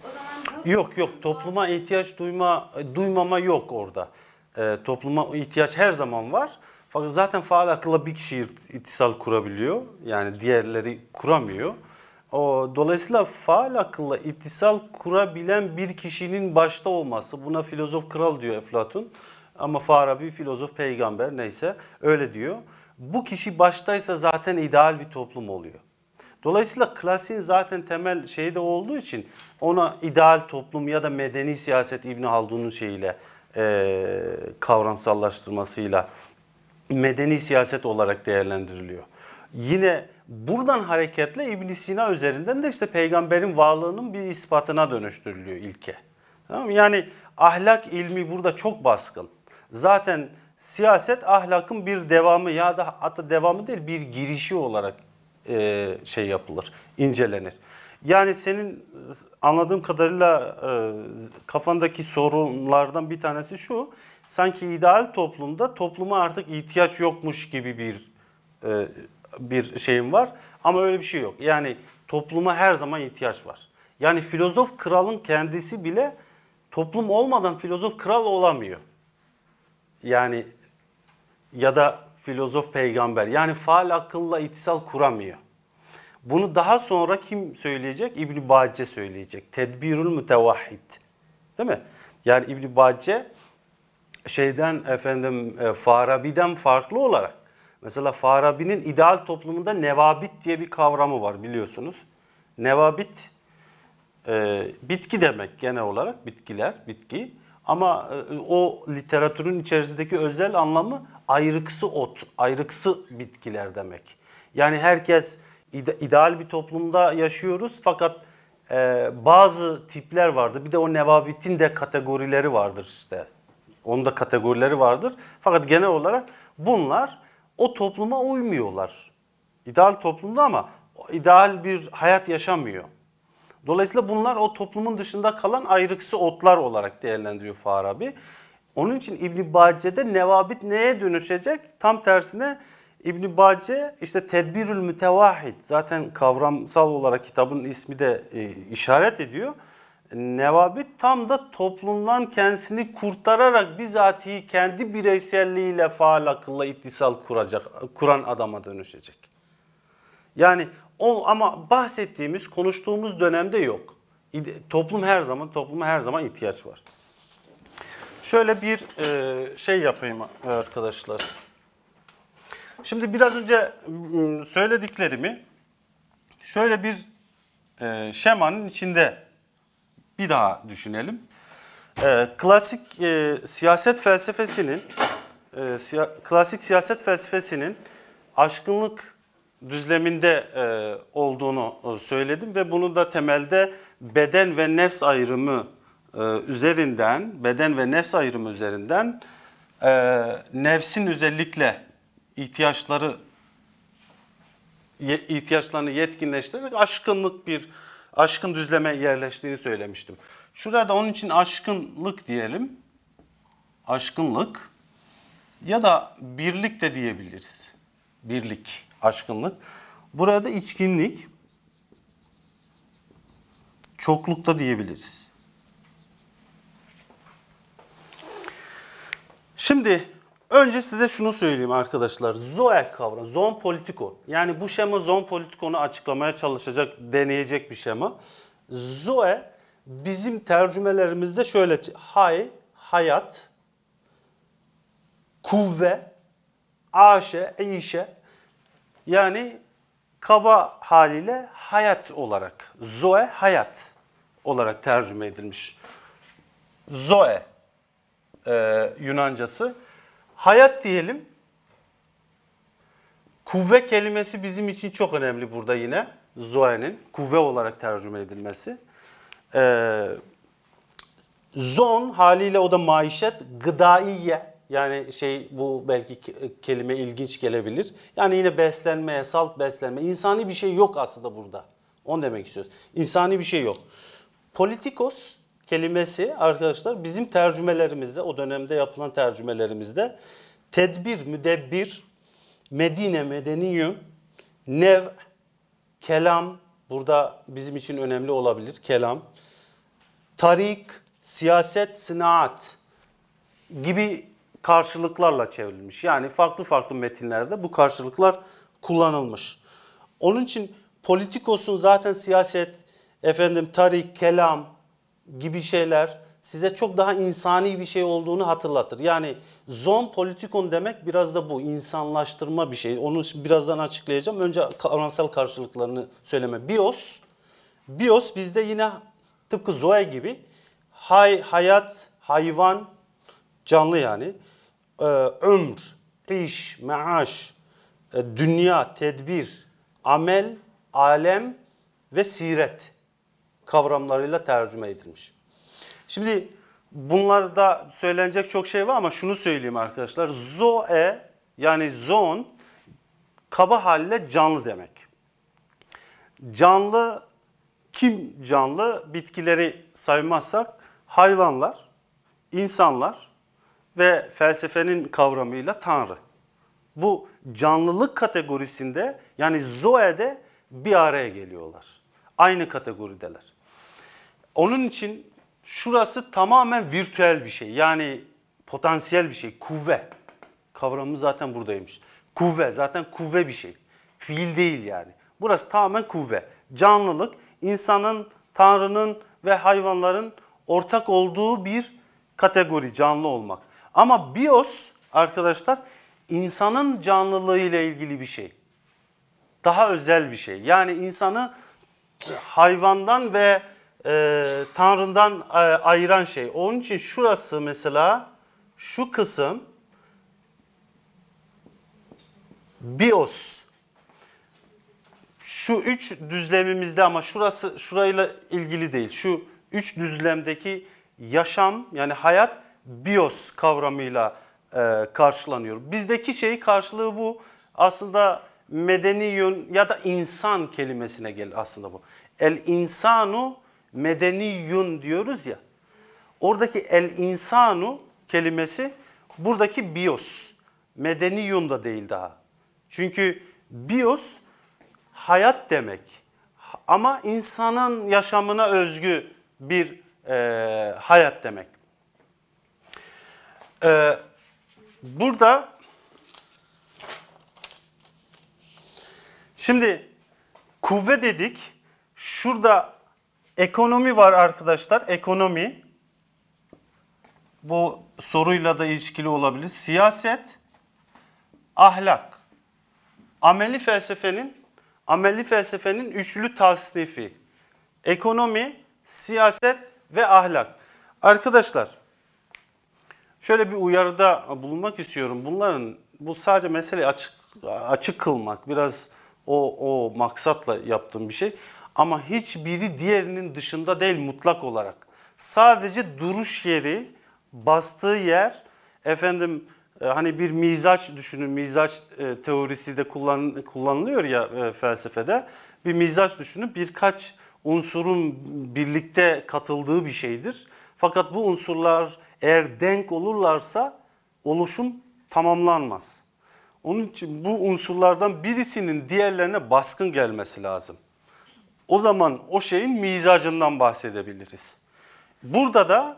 o zaman bu Yok yok topluma ihtiyaç duyma duymama yok orada. E, topluma ihtiyaç her zaman var. Fakat zaten faal akılla bir kişi itisal kurabiliyor. Yani diğerleri kuramıyor. O, dolayısıyla faal akılla itisal kurabilen bir kişinin başta olması buna filozof kral diyor Eflatun. Ama Farabi filozof peygamber neyse öyle diyor. Bu kişi baştaysa zaten ideal bir toplum oluyor. Dolayısıyla klasiğin zaten temel şeyi de olduğu için ona ideal toplum ya da medeni siyaset İbni Haldun'un şeyiyle e, kavramsallaştırmasıyla medeni siyaset olarak değerlendiriliyor. Yine buradan hareketle İbn Sina üzerinden de işte peygamberin varlığının bir ispatına dönüştürülüyor ilke. Tamam mı? Yani ahlak ilmi burada çok baskın. Zaten siyaset ahlakın bir devamı ya da hatta devamı değil bir girişi olarak e, şey yapılır, incelenir. Yani senin anladığım kadarıyla e, kafandaki sorunlardan bir tanesi şu. Sanki ideal toplumda topluma artık ihtiyaç yokmuş gibi bir e, bir şeyim var. Ama öyle bir şey yok. Yani topluma her zaman ihtiyaç var. Yani filozof kralın kendisi bile toplum olmadan filozof kral olamıyor. Yani ya da filozof peygamber yani faal akılla itisal kuramıyor. Bunu daha sonra kim söyleyecek? İbn Bace söyleyecek. Tedbirül mütevahhid. Değil mi? Yani İbn Bace şeyden efendim e, Farabi'den farklı olarak mesela Farabi'nin ideal toplumunda nevabit diye bir kavramı var biliyorsunuz. Nevabit e, bitki demek genel olarak bitkiler, bitki. Ama e, o literatürün içerisindeki özel anlamı ayrıksı ot, ayrıksı bitkiler demek. Yani herkes ideal bir toplumda yaşıyoruz fakat e, bazı tipler vardır. Bir de o nevabitin de kategorileri vardır işte. Onun da kategorileri vardır. Fakat genel olarak bunlar o topluma uymuyorlar. İdeal toplumda ama ideal bir hayat yaşamıyor. Dolayısıyla bunlar o toplumun dışında kalan ayrıksı otlar olarak değerlendiriyor Farabi. Onun için İbn Bace'de nevabit neye dönüşecek? Tam tersine İbn Bace işte tedbirül mütevahhid zaten kavramsal olarak kitabın ismi de e, işaret ediyor. Nevabit tam da toplumdan kendisini kurtararak bizatihi kendi bireyselliğiyle faal akılla ittisal kuracak, kuran adama dönüşecek. Yani o, ama bahsettiğimiz, konuştuğumuz dönemde yok. İde, toplum her zaman, topluma her zaman ihtiyaç var. Şöyle bir e, şey yapayım arkadaşlar. Şimdi biraz önce söylediklerimi şöyle bir e, şemanın içinde bir daha düşünelim. E, klasik e, siyaset felsefesinin e, siya, klasik siyaset felsefesinin aşkınlık düzleminde e, olduğunu e, söyledim ve bunu da temelde beden ve nefs ayrımı e, üzerinden, beden ve nefs ayrımı üzerinden nefsin özellikle ihtiyaçları ihtiyaçlarını yetkinleştirerek aşkınlık bir aşkın düzleme yerleştiğini söylemiştim. Şurada onun için aşkınlık diyelim. Aşkınlık ya da birlik de diyebiliriz. Birlik aşkınlık. Burada içkinlik çoklukta diyebiliriz. Şimdi önce size şunu söyleyeyim arkadaşlar. Zoek kavramı, zon politiko. Yani bu şema zon politikonu açıklamaya çalışacak, deneyecek bir şema. Zoe bizim tercümelerimizde şöyle hay, hayat, kuvve, aşe, işe, yani kaba haliyle hayat olarak, zoe hayat olarak tercüme edilmiş. Zoe e, Yunancası. Hayat diyelim. Kuvve kelimesi bizim için çok önemli burada yine. Zoe'nin kuvve olarak tercüme edilmesi. E, zon haliyle o da maişet, gıdaiye yani şey bu belki kelime ilginç gelebilir. Yani yine beslenmeye, salt beslenme. İnsani bir şey yok aslında burada. Onu demek istiyoruz. İnsani bir şey yok. Politikos kelimesi arkadaşlar bizim tercümelerimizde, o dönemde yapılan tercümelerimizde tedbir, müdebbir, Medine, medeniyün, nev, kelam, burada bizim için önemli olabilir kelam, tarik, siyaset, sınaat gibi karşılıklarla çevrilmiş. Yani farklı farklı metinlerde bu karşılıklar kullanılmış. Onun için politikosun zaten siyaset, efendim tarih, kelam gibi şeyler size çok daha insani bir şey olduğunu hatırlatır. Yani zon politikon demek biraz da bu insanlaştırma bir şey. Onu birazdan açıklayacağım. Önce kavramsal karşılıklarını söyleme. Bios, bios bizde yine tıpkı zoe gibi hay, hayat, hayvan, canlı yani. E, ömr, iş, maaş, e, dünya, tedbir, amel, alem ve siret kavramlarıyla tercüme edilmiş. Şimdi bunlarda söylenecek çok şey var ama şunu söyleyeyim arkadaşlar. Zoe yani zon kaba halle canlı demek. Canlı kim canlı? Bitkileri saymazsak hayvanlar, insanlar, ve felsefenin kavramıyla Tanrı. Bu canlılık kategorisinde yani Zoe'de bir araya geliyorlar. Aynı kategorideler. Onun için şurası tamamen virtüel bir şey. Yani potansiyel bir şey, kuvve. kavramımız zaten buradaymış. Kuvve, zaten kuvve bir şey. Fiil değil yani. Burası tamamen kuvve. Canlılık, insanın, Tanrı'nın ve hayvanların ortak olduğu bir kategori canlı olmak. Ama bios arkadaşlar insanın canlılığı ile ilgili bir şey. Daha özel bir şey. Yani insanı hayvandan ve e, Tanrı'ndan e, ayıran şey. Onun için şurası mesela şu kısım bios. Şu üç düzlemimizde ama şurası şurayla ilgili değil. Şu üç düzlemdeki yaşam yani hayat bios kavramıyla e, karşılanıyor. Bizdeki şey karşılığı bu. Aslında medeni yön ya da insan kelimesine gel aslında bu. El insanu medeni yön diyoruz ya. Oradaki el insanu kelimesi buradaki bios. Medeni yön da değil daha. Çünkü bios hayat demek. Ama insanın yaşamına özgü bir e, hayat demek. Ee, burada şimdi kuvve dedik. Şurada ekonomi var arkadaşlar. Ekonomi. Bu soruyla da ilişkili olabilir. Siyaset, ahlak. Ameli felsefenin ameli felsefenin üçlü tasnifi. Ekonomi, siyaset ve ahlak. Arkadaşlar Şöyle bir uyarıda bulunmak istiyorum. Bunların bu sadece meseleyi açık açık kılmak biraz o o maksatla yaptığım bir şey ama hiçbiri diğerinin dışında değil mutlak olarak. Sadece duruş yeri, bastığı yer efendim e, hani bir mizaç düşünün. Mizaç e, teorisi de kullan, kullanılıyor ya e, felsefede. Bir mizaç düşünün. Birkaç unsurun birlikte katıldığı bir şeydir. Fakat bu unsurlar eğer denk olurlarsa oluşum tamamlanmaz. Onun için bu unsurlardan birisinin diğerlerine baskın gelmesi lazım. O zaman o şeyin mizacından bahsedebiliriz. Burada da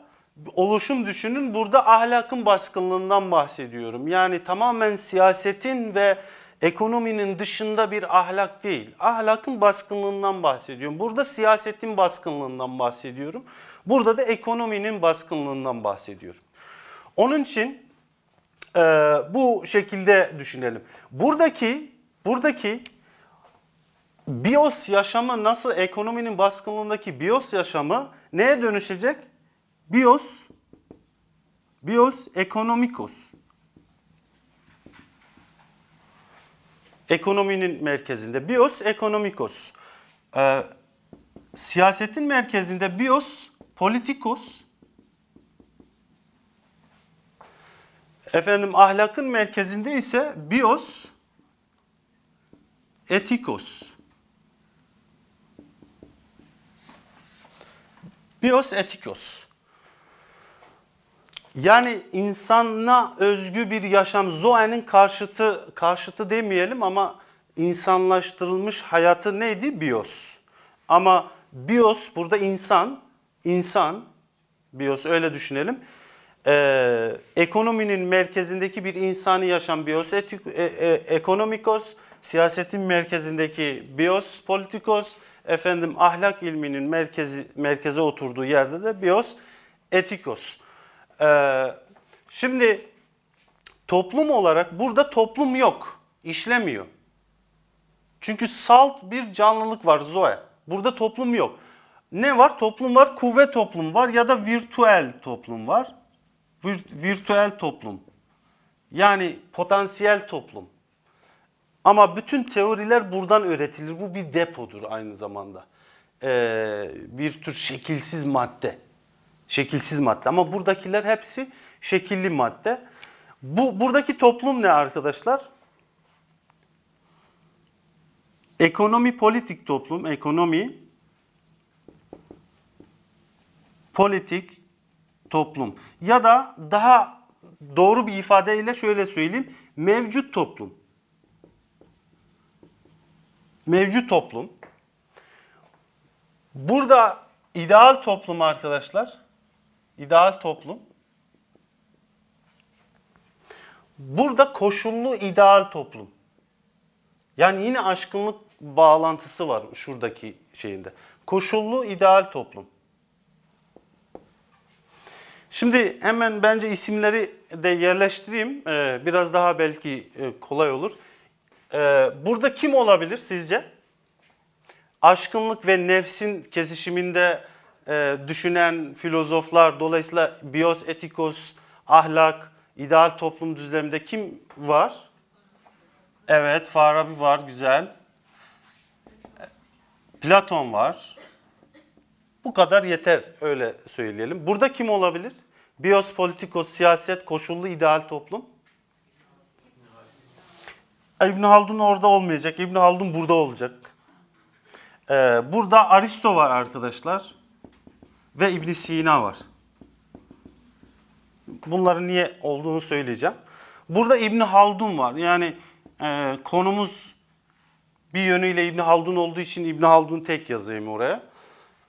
oluşum düşünün burada ahlakın baskınlığından bahsediyorum. Yani tamamen siyasetin ve ekonominin dışında bir ahlak değil. Ahlakın baskınlığından bahsediyorum. Burada siyasetin baskınlığından bahsediyorum. Burada da ekonominin baskınlığından bahsediyor. Onun için e, bu şekilde düşünelim. Buradaki buradaki bios yaşamı nasıl ekonominin baskınlığındaki bios yaşamı neye dönüşecek? Bios bios ekonomikos. Ekonominin merkezinde bios ekonomikos. Ee, siyasetin merkezinde bios Politikos efendim ahlakın merkezinde ise bios etikos. Bios etikos. Yani insana özgü bir yaşam, zoenin karşıtı, karşıtı demeyelim ama insanlaştırılmış hayatı neydi? Bios. Ama bios burada insan, insan, biyos öyle düşünelim, e, ekonominin merkezindeki bir insani yaşam biyos etik, e, e, ekonomikos, siyasetin merkezindeki bios politikos, efendim ahlak ilminin merkezi merkeze oturduğu yerde de bios etikos. Ee, şimdi toplum olarak burada toplum yok, işlemiyor. Çünkü salt bir canlılık var Zoe. Burada toplum yok ne var? Toplum var. kuvvet toplum var ya da virtüel toplum var. Vir, virtüel toplum. Yani potansiyel toplum. Ama bütün teoriler buradan öğretilir. Bu bir depodur aynı zamanda. Ee, bir tür şekilsiz madde. Şekilsiz madde ama buradakiler hepsi şekilli madde. Bu buradaki toplum ne arkadaşlar? Ekonomi politik toplum, ekonomi politik toplum ya da daha doğru bir ifadeyle şöyle söyleyeyim mevcut toplum. Mevcut toplum. Burada ideal toplum arkadaşlar. ideal toplum. Burada koşullu ideal toplum. Yani yine aşkınlık bağlantısı var şuradaki şeyinde. Koşullu ideal toplum. Şimdi hemen bence isimleri de yerleştireyim. Ee, biraz daha belki e, kolay olur. Ee, burada kim olabilir sizce? Aşkınlık ve nefsin kesişiminde e, düşünen filozoflar, dolayısıyla bios etikos, ahlak, ideal toplum düzleminde kim var? Evet, Farabi var, güzel. Platon var. Bu kadar yeter öyle söyleyelim. Burada kim olabilir? Bios, politikos, siyaset, koşullu, ideal toplum. İbn Haldun orada olmayacak. İbn Haldun burada olacak. Ee, burada Aristo var arkadaşlar. Ve ibn Sina var. Bunların niye olduğunu söyleyeceğim. Burada ibn Haldun var. Yani e, konumuz bir yönüyle ibn Haldun olduğu için ibn Haldun tek yazayım oraya.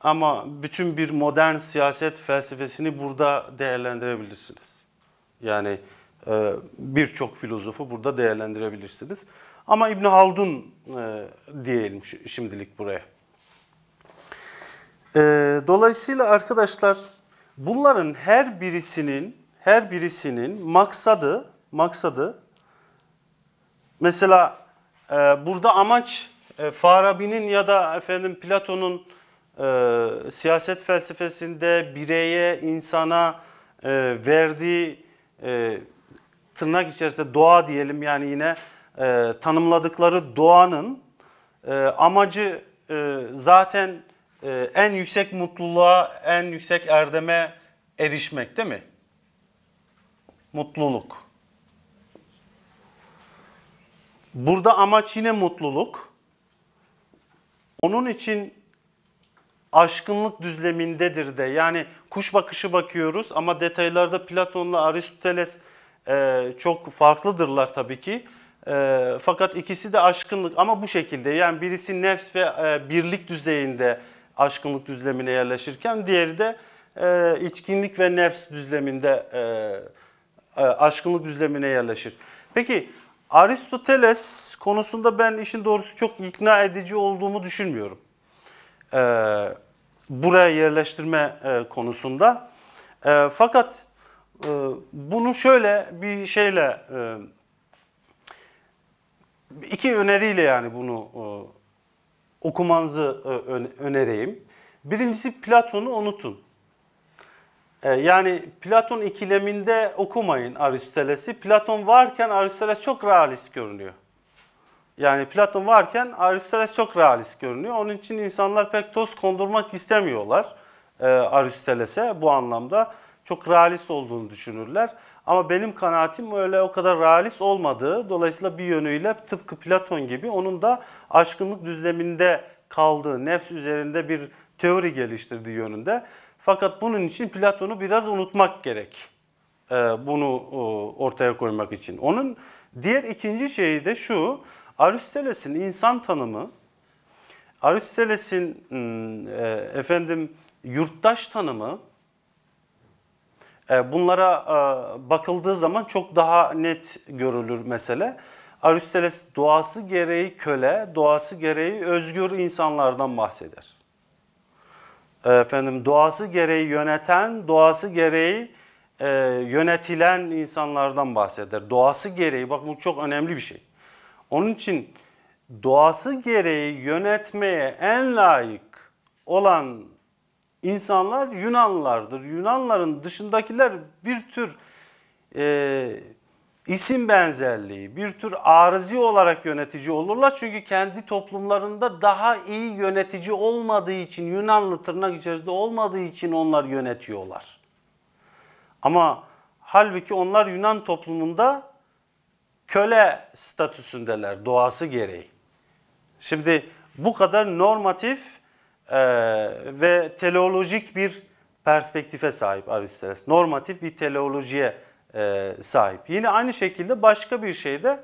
Ama bütün bir modern siyaset felsefesini burada değerlendirebilirsiniz. Yani e, birçok filozofu burada değerlendirebilirsiniz. Ama İbni Haldun e, diyelim şimdilik buraya. E, dolayısıyla arkadaşlar bunların her birisinin her birisinin maksadı maksadı mesela burada amaç Farabi'nin ya da efendim Platon'un e, siyaset felsefesinde bireye, insana e, verdiği e, tırnak içerisinde doğa diyelim yani yine e, tanımladıkları doğanın e, amacı e, zaten e, en yüksek mutluluğa, en yüksek erdeme erişmek değil mi? Mutluluk. Burada amaç yine mutluluk. Onun için aşkınlık düzlemindedir de. Yani kuş bakışı bakıyoruz ama detaylarda Platon'la Aristoteles e, çok farklıdırlar tabii ki. E, fakat ikisi de aşkınlık ama bu şekilde. Yani birisi nefs ve e, birlik düzeyinde aşkınlık düzlemine yerleşirken diğeri de e, içkinlik ve nefs düzleminde e, e, aşkınlık düzlemine yerleşir. Peki Aristoteles konusunda ben işin doğrusu çok ikna edici olduğumu düşünmüyorum. Ee, buraya yerleştirme e, konusunda. E, fakat e, bunu şöyle bir şeyle iki öneriyle yani bunu okumanızı önereyim. Birincisi Platon'u unutun. yani Platon ikileminde okumayın Aristoteles'i. Platon varken Aristoteles çok realist görünüyor. Yani Platon varken Aristoteles çok realist görünüyor. Onun için insanlar pek toz kondurmak istemiyorlar e, Aristoteles'e bu anlamda. Çok realist olduğunu düşünürler. Ama benim kanaatim öyle o kadar realist olmadığı. Dolayısıyla bir yönüyle tıpkı Platon gibi onun da aşkınlık düzleminde kaldığı, nefs üzerinde bir teori geliştirdiği yönünde. Fakat bunun için Platon'u biraz unutmak gerek. E, bunu e, ortaya koymak için. Onun diğer ikinci şeyi de şu. Aristoteles'in insan tanımı, Aristoteles'in ıı, e, efendim yurttaş tanımı e, bunlara e, bakıldığı zaman çok daha net görülür mesele. Aristoteles doğası gereği köle, doğası gereği özgür insanlardan bahseder. Efendim doğası gereği yöneten, doğası gereği e, yönetilen insanlardan bahseder. Doğası gereği, bak bu çok önemli bir şey. Onun için doğası gereği yönetmeye en layık olan insanlar Yunanlardır. Yunanların dışındakiler bir tür e, isim benzerliği, bir tür arızi olarak yönetici olurlar. Çünkü kendi toplumlarında daha iyi yönetici olmadığı için, Yunanlı tırnak içerisinde olmadığı için onlar yönetiyorlar. Ama halbuki onlar Yunan toplumunda köle statüsündeler doğası gereği. Şimdi bu kadar normatif e, ve teleolojik bir perspektife sahip Aristoteles. Normatif bir teleolojiye e, sahip. Yine aynı şekilde başka bir şeyde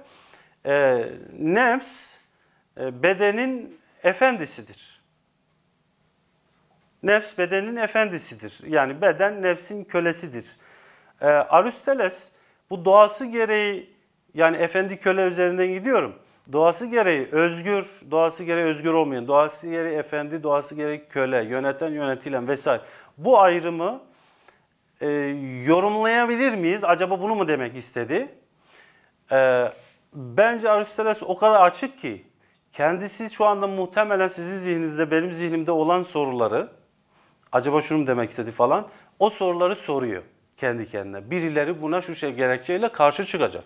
e, nefs e, bedenin efendisidir. Nefs bedenin efendisidir. Yani beden nefsin kölesidir. E, Aristoteles bu doğası gereği yani efendi köle üzerinden gidiyorum. Doğası gereği özgür, doğası gereği özgür olmayan, doğası gereği efendi, doğası gereği köle, yöneten yönetilen vesaire. Bu ayrımı e, yorumlayabilir miyiz? Acaba bunu mu demek istedi? E, bence Aristoteles o kadar açık ki kendisi şu anda muhtemelen sizin zihninizde, benim zihnimde olan soruları acaba şunu mu demek istedi falan o soruları soruyor kendi kendine. Birileri buna şu şey gerekçeyle karşı çıkacak.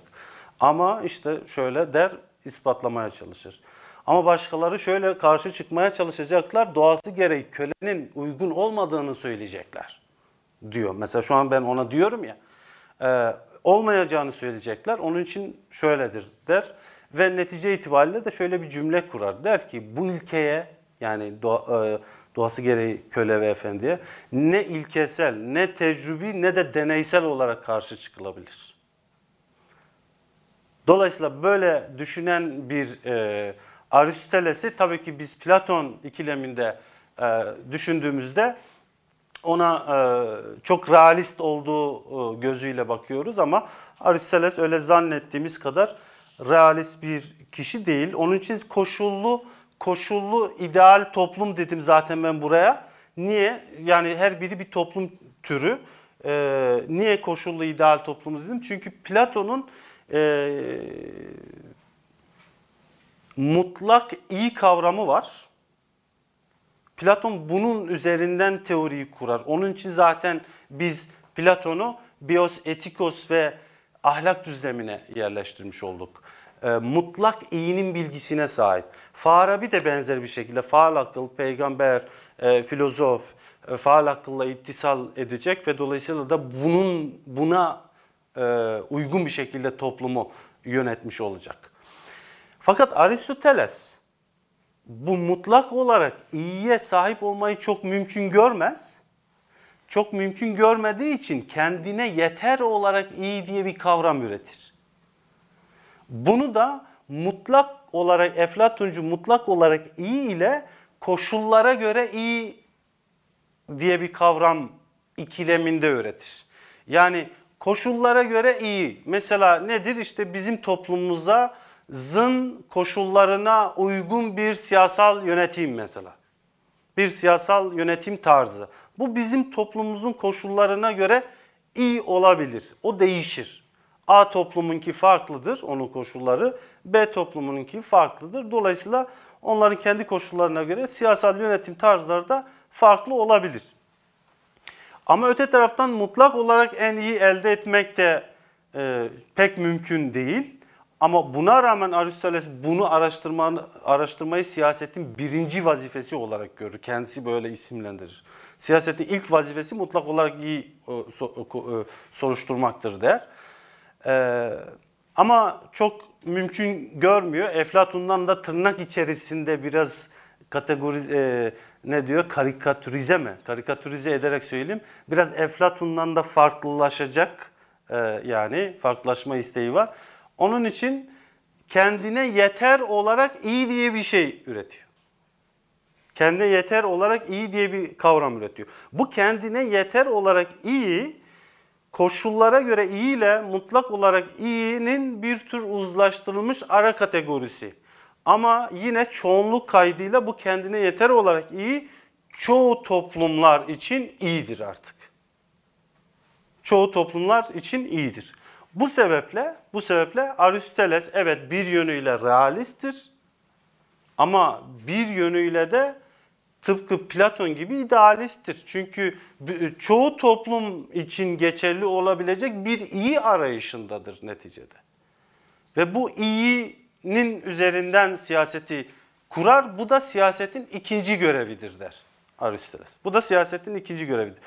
Ama işte şöyle der ispatlamaya çalışır. Ama başkaları şöyle karşı çıkmaya çalışacaklar. Doğası gereği kölenin uygun olmadığını söyleyecekler diyor. Mesela şu an ben ona diyorum ya. E, olmayacağını söyleyecekler. Onun için şöyledir der. Ve netice itibariyle de şöyle bir cümle kurar. Der ki bu ilkeye yani doğa, e, doğası gereği köle ve efendiye ne ilkesel ne tecrübi ne de deneysel olarak karşı çıkılabilir. Dolayısıyla böyle düşünen bir e, Aristoteles'i tabii ki biz Platon ikileminde e, düşündüğümüzde ona e, çok realist olduğu e, gözüyle bakıyoruz ama Aristoteles öyle zannettiğimiz kadar realist bir kişi değil. Onun için koşullu koşullu ideal toplum dedim zaten ben buraya. Niye? Yani her biri bir toplum türü. E, niye koşullu ideal toplum dedim? Çünkü Platon'un e, mutlak iyi kavramı var. Platon bunun üzerinden teoriyi kurar. Onun için zaten biz Platon'u bios, etikos ve ahlak düzlemine yerleştirmiş olduk. E, mutlak iyinin bilgisine sahip. Farabi de benzer bir şekilde faal akıl, peygamber, e, filozof, e, faal akılla ittisal edecek ve dolayısıyla da bunun buna e, uygun bir şekilde toplumu yönetmiş olacak. Fakat Aristoteles bu mutlak olarak iyiye sahip olmayı çok mümkün görmez. Çok mümkün görmediği için kendine yeter olarak iyi diye bir kavram üretir. Bunu da mutlak olarak Eflatuncu mutlak olarak iyi ile koşullara göre iyi diye bir kavram ikileminde üretir. Yani koşullara göre iyi. Mesela nedir? İşte bizim toplumumuza zın koşullarına uygun bir siyasal yönetim mesela. Bir siyasal yönetim tarzı. Bu bizim toplumumuzun koşullarına göre iyi olabilir. O değişir. A toplumunki farklıdır onun koşulları. B toplumununki farklıdır. Dolayısıyla onların kendi koşullarına göre siyasal yönetim tarzları da farklı olabilir. Ama öte taraftan mutlak olarak en iyi elde etmek de e, pek mümkün değil. Ama buna rağmen Aristoteles bunu araştırma, araştırmayı siyasetin birinci vazifesi olarak görür. Kendisi böyle isimlendirir. Siyasetin ilk vazifesi mutlak olarak iyi e, so, e, e, soruşturmaktır der. E, ama çok mümkün görmüyor. Eflatun'dan da tırnak içerisinde biraz Kategorize e, ne diyor karikatürize mi? Karikatürize ederek söyleyeyim. Biraz Eflatun'dan da farklılaşacak e, yani farklılaşma isteği var. Onun için kendine yeter olarak iyi diye bir şey üretiyor. Kendine yeter olarak iyi diye bir kavram üretiyor. Bu kendine yeter olarak iyi koşullara göre iyi ile mutlak olarak iyinin bir tür uzlaştırılmış ara kategorisi. Ama yine çoğunluk kaydıyla bu kendine yeter olarak iyi, çoğu toplumlar için iyidir artık. Çoğu toplumlar için iyidir. Bu sebeple, bu sebeple Aristoteles evet bir yönüyle realisttir ama bir yönüyle de tıpkı Platon gibi idealisttir. Çünkü çoğu toplum için geçerli olabilecek bir iyi arayışındadır neticede. Ve bu iyi nin üzerinden siyaseti kurar. Bu da siyasetin ikinci görevidir der Aristoteles. Bu da siyasetin ikinci görevidir.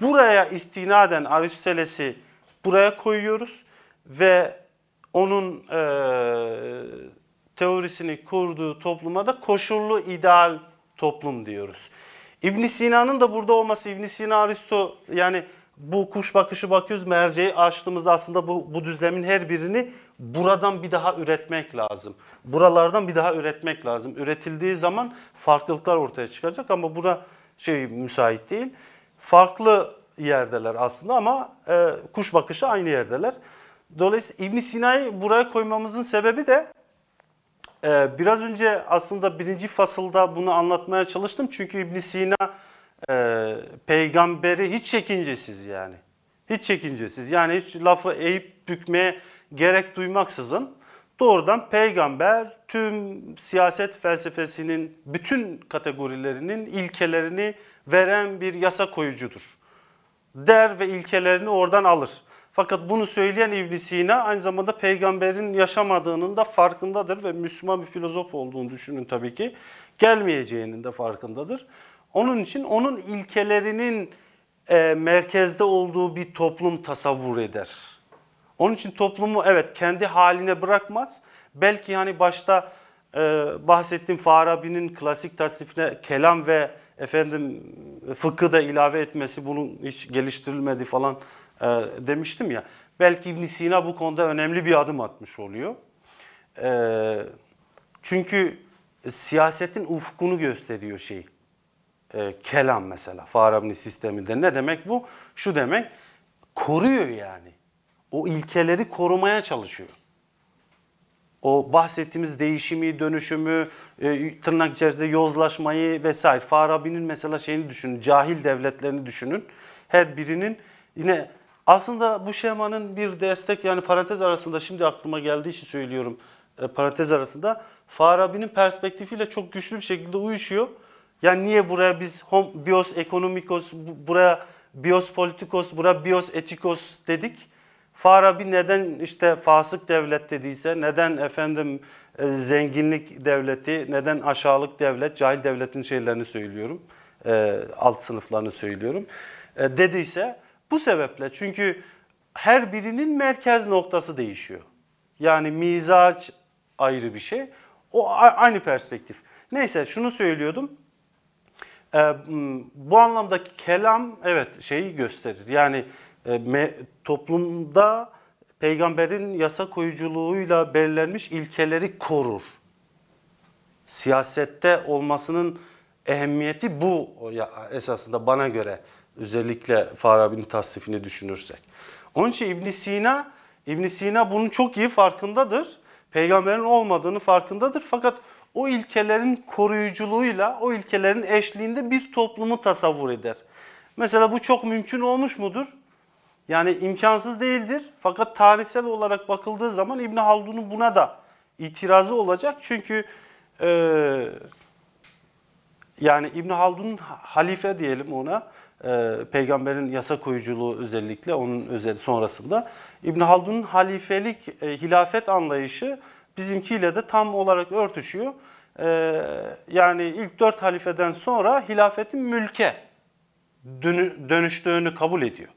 Buraya istinaden Aristoteles'i buraya koyuyoruz ve onun e, teorisini kurduğu topluma da koşullu ideal toplum diyoruz. İbn Sina'nın da burada olması, İbn Sina Aristo yani bu kuş bakışı bakıyoruz merceği açtığımızda aslında bu, bu düzlemin her birini buradan bir daha üretmek lazım. Buralardan bir daha üretmek lazım. Üretildiği zaman farklılıklar ortaya çıkacak ama bura şey müsait değil. Farklı yerdeler aslında ama e, kuş bakışı aynı yerdeler. Dolayısıyla ibn Sina'yı buraya koymamızın sebebi de e, biraz önce aslında birinci fasılda bunu anlatmaya çalıştım. Çünkü ibn Sina e, peygamberi hiç çekincesiz yani. Hiç çekincesiz yani hiç lafı eğip bükmeye gerek duymaksızın doğrudan peygamber tüm siyaset felsefesinin bütün kategorilerinin ilkelerini veren bir yasa koyucudur. Der ve ilkelerini oradan alır. Fakat bunu söyleyen ibn Sina aynı zamanda peygamberin yaşamadığının da farkındadır ve Müslüman bir filozof olduğunu düşünün tabii ki gelmeyeceğinin de farkındadır. Onun için onun ilkelerinin e, merkezde olduğu bir toplum tasavvur eder. Onun için toplumu evet kendi haline bırakmaz. Belki hani başta e, bahsettiğim Farabi'nin klasik tasnifine kelam ve efendim fıkı da ilave etmesi bunun hiç geliştirilmedi falan e, demiştim ya. Belki İbn Sina bu konuda önemli bir adım atmış oluyor. E, çünkü siyasetin ufkunu gösteriyor şey e, kelam mesela Farabi'nin sisteminde. Ne demek bu? Şu demek koruyor yani. O ilkeleri korumaya çalışıyor. O bahsettiğimiz değişimi, dönüşümü, e, tırnak içerisinde yozlaşmayı vesaire. Farabi'nin mesela şeyini düşünün, cahil devletlerini düşünün. Her birinin yine aslında bu şemanın bir destek yani parantez arasında şimdi aklıma geldiği için söylüyorum. E, parantez arasında Farabi'nin perspektifiyle çok güçlü bir şekilde uyuşuyor. Yani niye buraya biz hom, bios ekonomikos, buraya bios politikos, buraya bios etikos dedik? Farabi neden işte fasık devlet dediyse, neden efendim e, zenginlik devleti, neden aşağılık devlet, cahil devletin şeylerini söylüyorum, e, alt sınıflarını söylüyorum e, dediyse bu sebeple çünkü her birinin merkez noktası değişiyor. Yani mizaç ayrı bir şey. O aynı perspektif. Neyse şunu söylüyordum. E, bu anlamdaki kelam evet şeyi gösterir. Yani e, me, toplumda peygamberin yasa koyuculuğuyla belirlenmiş ilkeleri korur. Siyasette olmasının ehemmiyeti bu esasında bana göre özellikle Farabi'nin tasnifini düşünürsek. Onun için İbn Sina İbn Sina bunun çok iyi farkındadır. Peygamberin olmadığını farkındadır fakat o ilkelerin koruyuculuğuyla, o ilkelerin eşliğinde bir toplumu tasavvur eder. Mesela bu çok mümkün olmuş mudur? Yani imkansız değildir. Fakat tarihsel olarak bakıldığı zaman İbn Haldun'un buna da itirazı olacak. Çünkü e, yani İbn Haldun'un halife diyelim ona e, peygamberin yasa koyuculuğu özellikle onun özel sonrasında İbn Haldun'un halifelik e, hilafet anlayışı bizimkiyle de tam olarak örtüşüyor. Ee, yani ilk dört halifeden sonra hilafetin mülke dönüştüğünü kabul ediyor.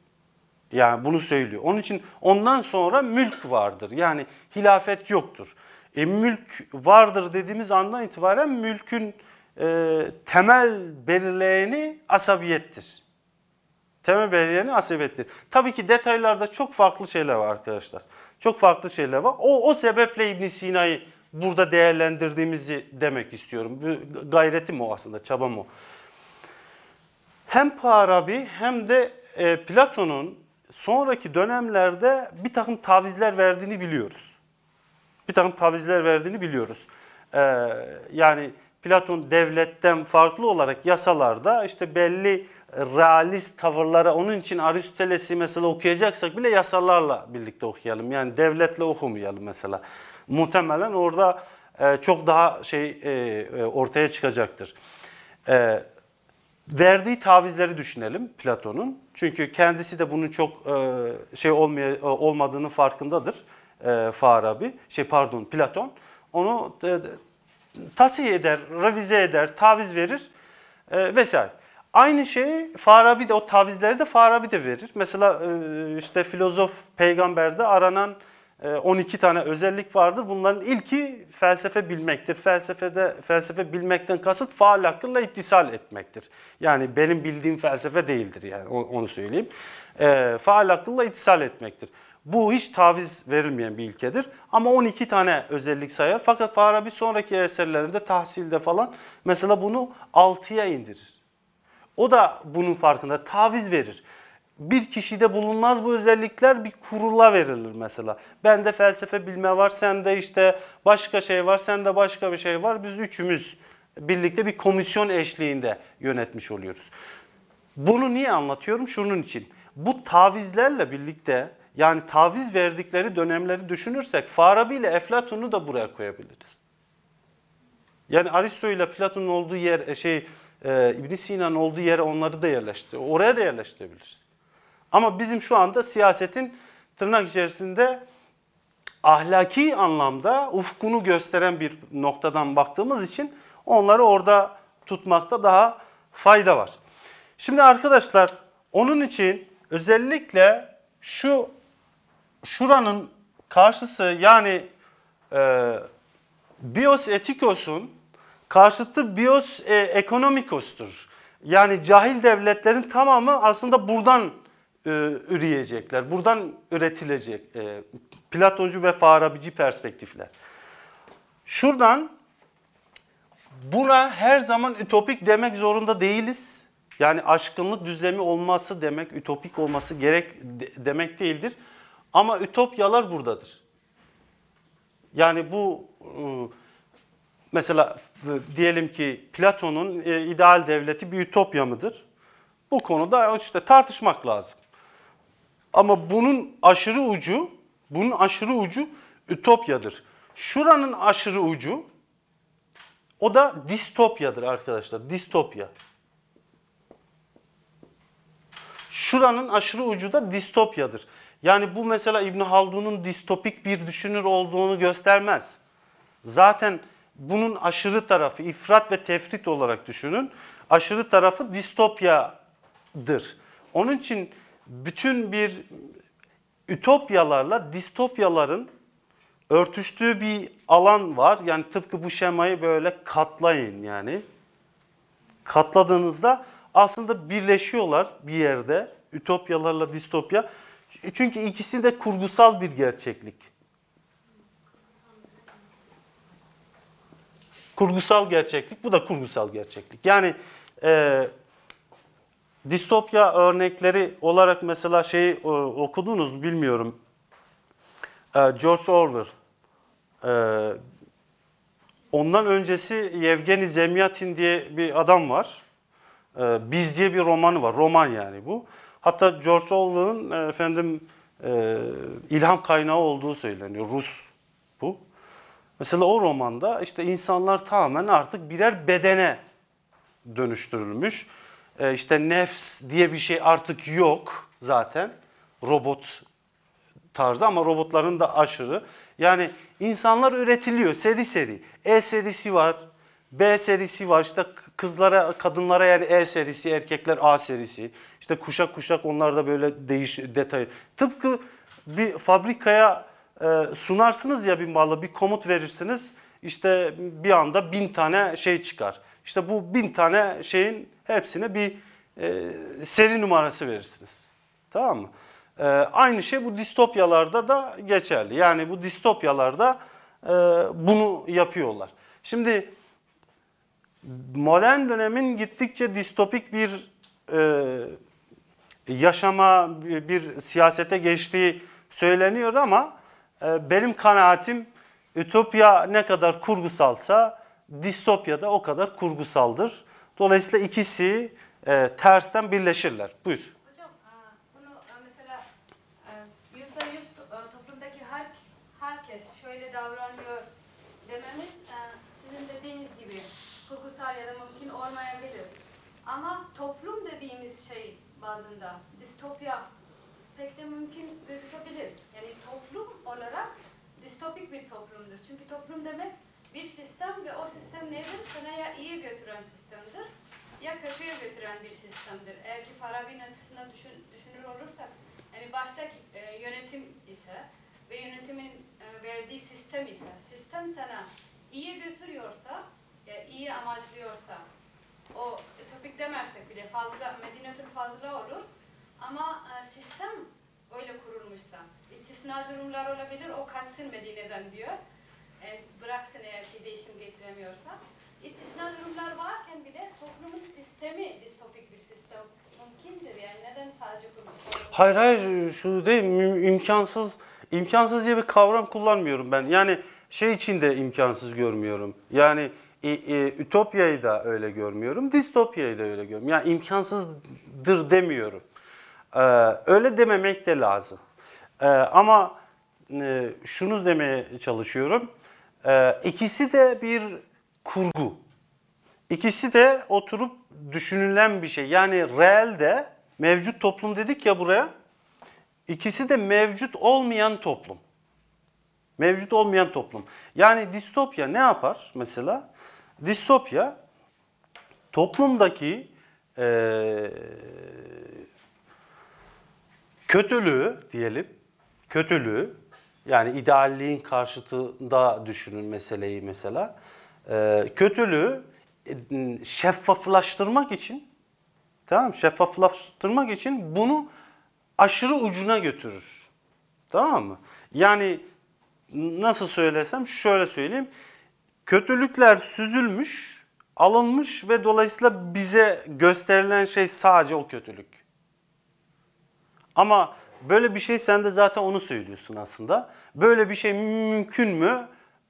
Yani bunu söylüyor. Onun için ondan sonra mülk vardır. Yani hilafet yoktur. E, mülk vardır dediğimiz andan itibaren mülkün e, temel belirleyeni asabiyettir. Temel belirleyeni asabiyettir. Tabii ki detaylarda çok farklı şeyler var arkadaşlar. Çok farklı şeyler var. O, o sebeple İbn Sina'yı burada değerlendirdiğimizi demek istiyorum. Gayretim o aslında, çabam o. Hem Farabi hem de e, Platon'un sonraki dönemlerde bir takım tavizler verdiğini biliyoruz. Bir takım tavizler verdiğini biliyoruz. E, yani Platon devletten farklı olarak yasalarda işte belli realist tavırları onun için Aristoteles'i mesela okuyacaksak bile yasalarla birlikte okuyalım. Yani devletle okumayalım mesela. Muhtemelen orada e, çok daha şey e, e, ortaya çıkacaktır. verdiği tavizleri düşünelim Platon'un. Çünkü kendisi de bunun çok şey olmaya, olmadığını farkındadır e, Farabi. Şey pardon Platon. Onu e, tasih eder, revize eder, taviz verir vesaire. Aynı şeyi Farabi de o tavizleri de Farabi de verir. Mesela e, işte filozof peygamberde aranan 12 e, tane özellik vardır. Bunların ilki felsefe bilmektir. Felsefede felsefe bilmekten kasıt faal hakkıyla ittisal etmektir. Yani benim bildiğim felsefe değildir yani onu söyleyeyim. E, faal hakkıyla ittisal etmektir. Bu hiç taviz verilmeyen bir ilkedir. Ama 12 tane özellik sayar. Fakat Farabi sonraki eserlerinde tahsilde falan mesela bunu 6'ya indirir. O da bunun farkında. Taviz verir. Bir kişide bulunmaz bu özellikler bir kurula verilir mesela. Bende felsefe bilme var, sende işte başka şey var, sende başka bir şey var. Biz üçümüz birlikte bir komisyon eşliğinde yönetmiş oluyoruz. Bunu niye anlatıyorum? Şunun için. Bu tavizlerle birlikte yani taviz verdikleri dönemleri düşünürsek Farabi ile Eflatun'u da buraya koyabiliriz. Yani Aristo ile Platon'un olduğu yer e, şey e, ibn Sina'nın olduğu yere onları da yerleştir. Oraya da yerleştirebiliriz. Ama bizim şu anda siyasetin tırnak içerisinde ahlaki anlamda ufkunu gösteren bir noktadan baktığımız için onları orada tutmakta daha fayda var. Şimdi arkadaşlar onun için özellikle şu şuranın karşısı yani e, Bios Etikos'un Karşıtı bios e, ekonomikostur. Yani cahil devletlerin tamamı aslında buradan e, üreyecekler. Buradan üretilecek e, Platoncu ve Farabici perspektifler. Şuradan buna her zaman ütopik demek zorunda değiliz. Yani aşkınlık düzlemi olması demek, ütopik olması gerek de, demek değildir. Ama ütopyalar buradadır. Yani bu ıı, Mesela e, diyelim ki Platon'un e, ideal devleti bir ütopya mıdır? Bu konuda işte tartışmak lazım. Ama bunun aşırı ucu, bunun aşırı ucu ütopyadır. Şuranın aşırı ucu o da distopyadır arkadaşlar. Distopya. Şuranın aşırı ucu da distopyadır. Yani bu mesela İbn Haldun'un distopik bir düşünür olduğunu göstermez. Zaten bunun aşırı tarafı ifrat ve tefrit olarak düşünün. Aşırı tarafı distopyadır. Onun için bütün bir ütopyalarla distopyaların örtüştüğü bir alan var. Yani tıpkı bu şemayı böyle katlayın yani. Katladığınızda aslında birleşiyorlar bir yerde. Ütopyalarla distopya. Çünkü ikisi de kurgusal bir gerçeklik. Kurgusal gerçeklik, bu da kurgusal gerçeklik. Yani e, distopya örnekleri olarak mesela şey e, okudunuz bilmiyorum. E, George Orwell. E, ondan öncesi Yevgeni Zemyatin diye bir adam var. E, Biz diye bir romanı var. Roman yani bu. Hatta George Orwell'ın e, efendim e, ilham kaynağı olduğu söyleniyor. Rus Mesela o romanda işte insanlar tamamen artık birer bedene dönüştürülmüş. Ee, işte nefs diye bir şey artık yok zaten. Robot tarzı ama robotların da aşırı. Yani insanlar üretiliyor seri seri. E serisi var, B serisi var. İşte kızlara, kadınlara yani E serisi, erkekler A serisi. İşte kuşak kuşak onlar da böyle değiş detay. Tıpkı bir fabrikaya ee, sunarsınız ya bir malı bir komut verirsiniz işte bir anda bin tane şey çıkar. İşte bu bin tane şeyin hepsine bir e, seri numarası verirsiniz. Tamam mı? Ee, aynı şey bu distopyalarda da geçerli. Yani bu distopyalarda e, bunu yapıyorlar. Şimdi modern dönemin gittikçe distopik bir e, yaşama, bir siyasete geçtiği söyleniyor ama ee, benim kanaatim ütopya ne kadar kurgusalsa distopya da o kadar kurgusaldır. Dolayısıyla ikisi e, tersten birleşirler. Buyur. Hocam e, bunu e, mesela e, yüzde yüz toplumdaki her, herkes şöyle davranıyor dememiz sizin dediğiniz gibi kurgusal ya da mümkün olmayabilir. Ama toplum dediğimiz şey bazında distopya pek de mümkün gözükebilir. Yani toplum olarak distopik bir toplumdur. Çünkü toplum demek bir sistem ve o sistem nedir? Sana ya iyi götüren sistemdir ya kötüye götüren bir sistemdir. Eğer ki Farabi'nin açısından düşün, düşünür olursak, yani baştaki e, yönetim ise ve yönetimin e, verdiği sistem ise, sistem sana iyi götürüyorsa, ya iyi amaçlıyorsa, o topik demersek bile fazla, medeniyetin fazla olur, ama e, sistem öyle kurulmuşsa, istisna durumlar olabilir, o kaçsın Medine'den diyor. Yani e, bıraksın eğer ki değişim getiremiyorsa. İstisna durumlar varken bile toplumun sistemi distopik bir sistem mümkündür. Yani neden sadece kurmak? Hayır hayır şu değil, imkansız, imkansız diye bir kavram kullanmıyorum ben. Yani şey için de imkansız görmüyorum. Yani e, e, ütopyayı da öyle görmüyorum, distopyayı da öyle görmüyorum. Yani imkansızdır demiyorum. Ee, öyle dememek de lazım. Ee, ama e, şunu demeye çalışıyorum. Ee, ikisi de bir kurgu. İkisi de oturup düşünülen bir şey. Yani reel de mevcut toplum dedik ya buraya. İkisi de mevcut olmayan toplum. Mevcut olmayan toplum. Yani distopya ne yapar mesela? Distopya toplumdaki e, Kötülüğü diyelim, kötülüğü yani idealliğin karşıtında düşünün meseleyi mesela. Ee, kötülüğü e, şeffaflaştırmak için tamam şeffaflaştırmak için bunu aşırı ucuna götürür. Tamam mı? Yani nasıl söylesem şöyle söyleyeyim. Kötülükler süzülmüş, alınmış ve dolayısıyla bize gösterilen şey sadece o kötülük. Ama böyle bir şey sen de zaten onu söylüyorsun aslında. Böyle bir şey mümkün mü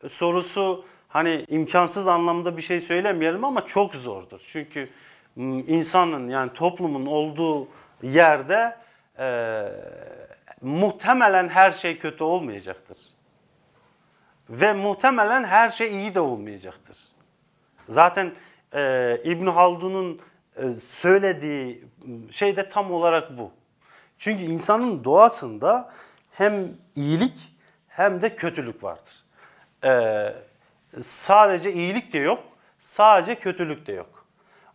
sorusu hani imkansız anlamda bir şey söylemeyelim ama çok zordur. Çünkü ıı, insanın yani toplumun olduğu yerde e, muhtemelen her şey kötü olmayacaktır. Ve muhtemelen her şey iyi de olmayacaktır. Zaten e, İbn Haldun'un e, söylediği ıı, şey de tam olarak bu. Çünkü insanın doğasında hem iyilik hem de kötülük vardır. Ee, sadece iyilik de yok, sadece kötülük de yok.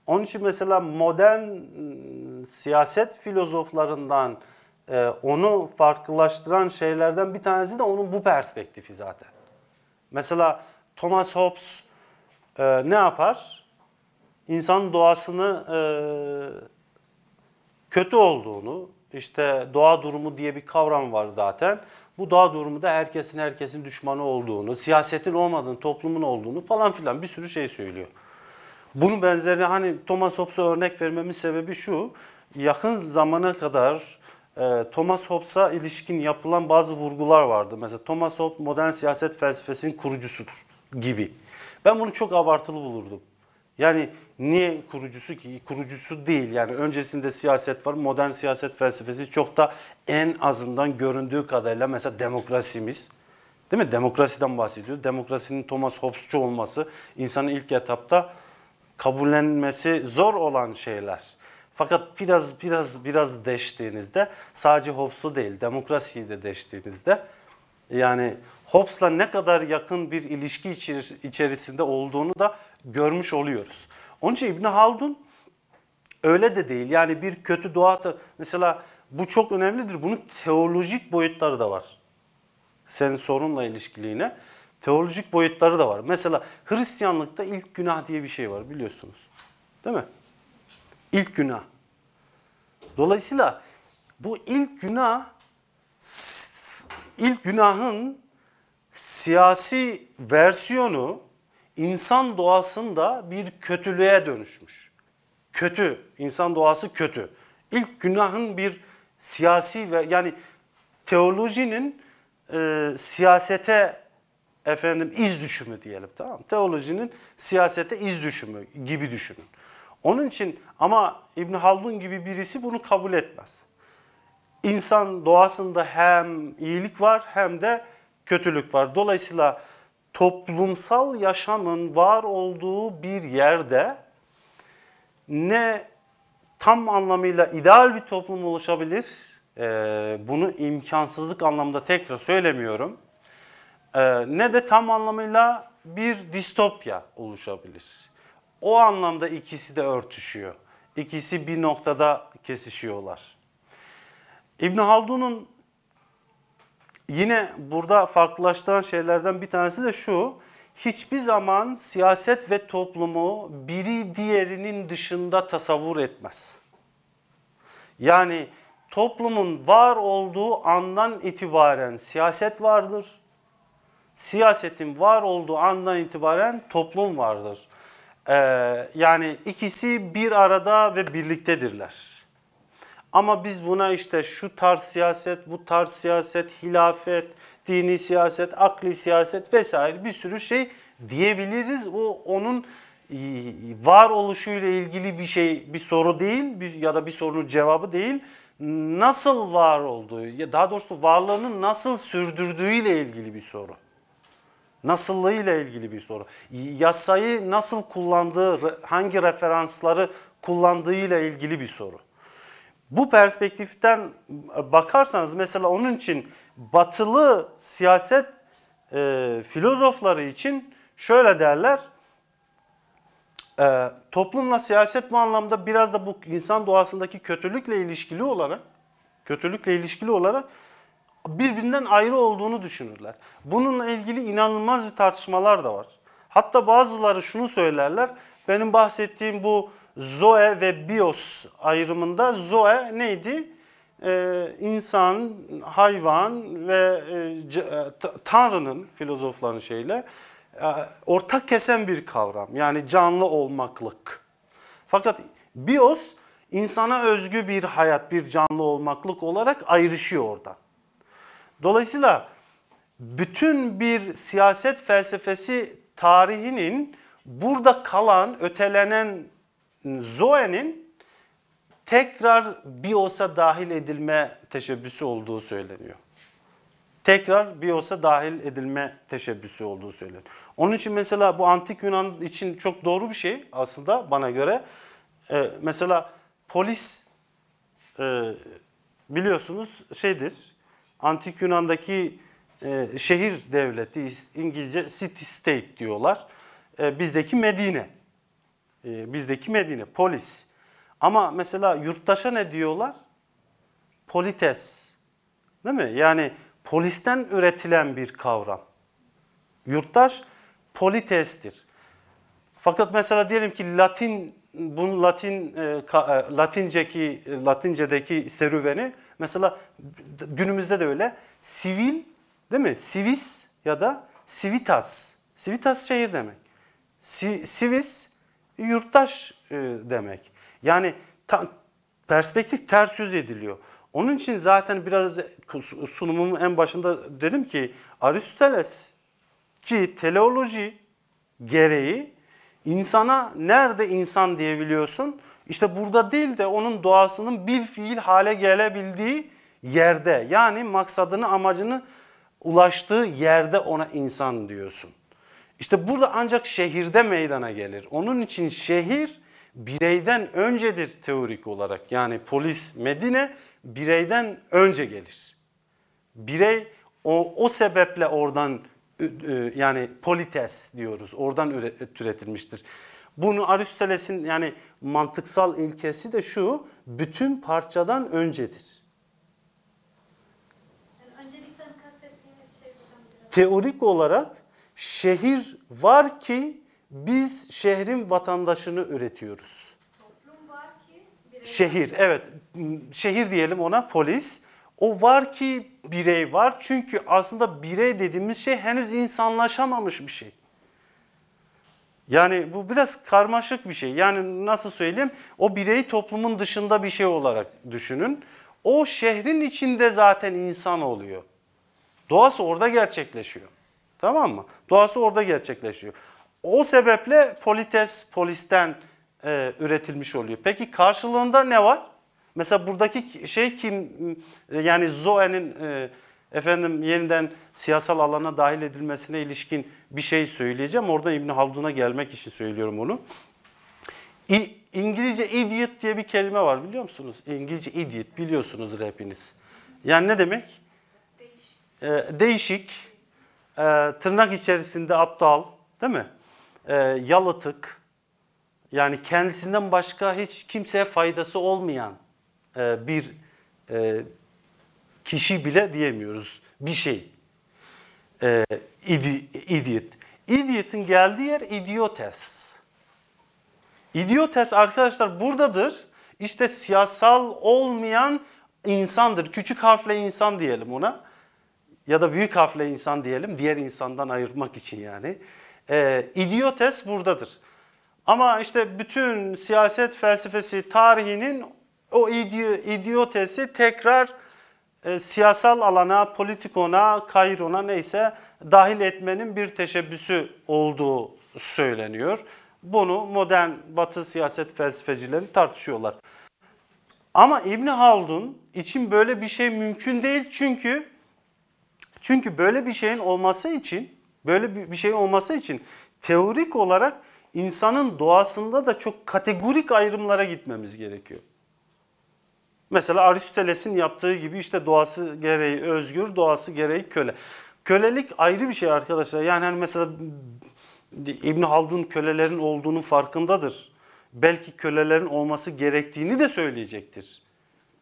Onun için mesela modern ıı, siyaset filozoflarından e, onu farklılaştıran şeylerden bir tanesi de onun bu perspektifi zaten. Mesela Thomas Hobbes e, ne yapar? İnsanın doğasını e, kötü olduğunu, işte doğa durumu diye bir kavram var zaten. Bu doğa durumu da herkesin herkesin düşmanı olduğunu, siyasetin olmadığını, toplumun olduğunu falan filan bir sürü şey söylüyor. Bunun benzerini hani Thomas Hobbes'a örnek vermemin sebebi şu. Yakın zamana kadar e, Thomas Hobbes'a ilişkin yapılan bazı vurgular vardı. Mesela Thomas Hobbes modern siyaset felsefesinin kurucusudur gibi. Ben bunu çok abartılı bulurdum. Yani niye kurucusu ki? Kurucusu değil yani öncesinde siyaset var. Modern siyaset felsefesi çok da en azından göründüğü kadarıyla mesela demokrasimiz. Değil mi? Demokrasiden bahsediyor. Demokrasinin Thomas Hobbes'cu olması insanın ilk etapta kabullenmesi zor olan şeyler. Fakat biraz biraz biraz deştiğinizde sadece Hobbes'u değil demokrasiyi de deştiğinizde yani Hobbes'la ne kadar yakın bir ilişki içerisinde olduğunu da görmüş oluyoruz. Onun için İbni Haldun öyle de değil. Yani bir kötü doğa mesela bu çok önemlidir. Bunun teolojik boyutları da var. Senin sorunla ilişkili Teolojik boyutları da var. Mesela Hristiyanlıkta ilk günah diye bir şey var biliyorsunuz. Değil mi? İlk günah. Dolayısıyla bu ilk günah ilk günahın siyasi versiyonu insan doğasında bir kötülüğe dönüşmüş. Kötü, insan doğası kötü. İlk günahın bir siyasi ve yani teolojinin e, siyasete efendim iz düşümü diyelim tamam Teolojinin siyasete iz düşümü gibi düşünün. Onun için ama İbn Haldun gibi birisi bunu kabul etmez insan doğasında hem iyilik var hem de kötülük var. Dolayısıyla toplumsal yaşamın var olduğu bir yerde ne tam anlamıyla ideal bir toplum oluşabilir. E, bunu imkansızlık anlamında tekrar söylemiyorum. E, ne de tam anlamıyla bir distopya oluşabilir. O anlamda ikisi de örtüşüyor. İkisi bir noktada kesişiyorlar. İbn Haldun'un yine burada farklılaştıran şeylerden bir tanesi de şu. Hiçbir zaman siyaset ve toplumu biri diğerinin dışında tasavvur etmez. Yani toplumun var olduğu andan itibaren siyaset vardır. Siyasetin var olduğu andan itibaren toplum vardır. Ee, yani ikisi bir arada ve birliktedirler. Ama biz buna işte şu tarz siyaset, bu tarz siyaset, hilafet, dini siyaset, akli siyaset vesaire bir sürü şey diyebiliriz. O onun e, var oluşuyla ilgili bir şey, bir soru değil bir, ya da bir sorunun cevabı değil. Nasıl var olduğu ya daha doğrusu varlığını nasıl ile ilgili bir soru. Nasıllığı ile ilgili bir soru. Yasayı nasıl kullandığı, hangi referansları kullandığı ile ilgili bir soru. Bu perspektiften bakarsanız mesela onun için batılı siyaset e, filozofları için şöyle derler. E, toplumla siyaset bu anlamda biraz da bu insan doğasındaki kötülükle ilişkili olarak kötülükle ilişkili olarak birbirinden ayrı olduğunu düşünürler. Bununla ilgili inanılmaz bir tartışmalar da var. Hatta bazıları şunu söylerler. Benim bahsettiğim bu Zoe ve bios ayrımında zoe neydi? Ee, insan, hayvan ve e, e tanrının filozofların şeyle e, ortak kesen bir kavram. Yani canlı olmaklık. Fakat bios insana özgü bir hayat, bir canlı olmaklık olarak ayrışıyor oradan. Dolayısıyla bütün bir siyaset felsefesi tarihinin burada kalan, ötelenen Zoe'nin tekrar BIOS'a dahil edilme teşebbüsü olduğu söyleniyor. Tekrar BIOS'a dahil edilme teşebbüsü olduğu söyleniyor. Onun için mesela bu antik Yunan için çok doğru bir şey aslında bana göre. Ee, mesela polis e, biliyorsunuz şeydir, antik Yunan'daki e, şehir devleti, İngilizce city state diyorlar. E, bizdeki Medine. Ee, bizdeki Medine polis. Ama mesela yurttaşa ne diyorlar? Polites. Değil mi? Yani polisten üretilen bir kavram. Yurttaş politestir. Fakat mesela diyelim ki Latin bunun Latin e, e, Latinceki Latincedeki serüveni mesela günümüzde de öyle sivil değil mi? Civis ya da civitas. Civitas şehir demek. Si, civis yurttaş e, demek. Yani ta, perspektif ters yüz ediliyor. Onun için zaten biraz sunumumun en başında dedim ki Aristotelesci teleoloji gereği insana nerede insan diyebiliyorsun? İşte burada değil de onun doğasının bir fiil hale gelebildiği yerde yani maksadını amacını ulaştığı yerde ona insan diyorsun. İşte burada ancak şehirde meydana gelir. Onun için şehir bireyden öncedir teorik olarak. Yani polis Medine bireyden önce gelir. Birey o, o sebeple oradan yani polites diyoruz. Oradan üretilmiştir. Bunu Aristoteles'in yani mantıksal ilkesi de şu, bütün parçadan öncedir. Yani öncelikten kastettiğiniz şey Teorik olarak Şehir var ki biz şehrin vatandaşını üretiyoruz. Toplum var ki birey... Şehir evet şehir diyelim ona polis. O var ki birey var çünkü aslında birey dediğimiz şey henüz insanlaşamamış bir şey. Yani bu biraz karmaşık bir şey. Yani nasıl söyleyeyim? O bireyi toplumun dışında bir şey olarak düşünün. O şehrin içinde zaten insan oluyor. Doğası orada gerçekleşiyor. Tamam mı? Doğası orada gerçekleşiyor. O sebeple polites polisten e, üretilmiş oluyor. Peki karşılığında ne var? Mesela buradaki şey kim e, yani Zoe'nin e, efendim yeniden siyasal alana dahil edilmesine ilişkin bir şey söyleyeceğim. Orada İbn Haldun'a gelmek için söylüyorum onu. İ, İngilizce idiot diye bir kelime var biliyor musunuz? İngilizce idiot biliyorsunuz hepiniz. Yani ne demek? Değişik. Ee, değişik e, tırnak içerisinde aptal değil mi? E, yalıtık yani kendisinden başka hiç kimseye faydası olmayan e, bir e, kişi bile diyemiyoruz. Bir şey. E, idiot. Idiot'ın geldiği yer idiotes. Idiotes arkadaşlar buradadır. İşte siyasal olmayan insandır. Küçük harfle insan diyelim ona ya da büyük harfle insan diyelim diğer insandan ayırmak için yani. E, idiotes buradadır. Ama işte bütün siyaset felsefesi tarihinin o idiotesi tekrar e, siyasal alana, politikona, kayrona neyse dahil etmenin bir teşebbüsü olduğu söyleniyor. Bunu modern batı siyaset felsefecileri tartışıyorlar. Ama İbni Haldun için böyle bir şey mümkün değil çünkü çünkü böyle bir şeyin olması için, böyle bir şey olması için teorik olarak insanın doğasında da çok kategorik ayrımlara gitmemiz gerekiyor. Mesela Aristoteles'in yaptığı gibi işte doğası gereği özgür, doğası gereği köle. Kölelik ayrı bir şey arkadaşlar. Yani hani mesela İbn Haldun kölelerin olduğunu farkındadır. Belki kölelerin olması gerektiğini de söyleyecektir.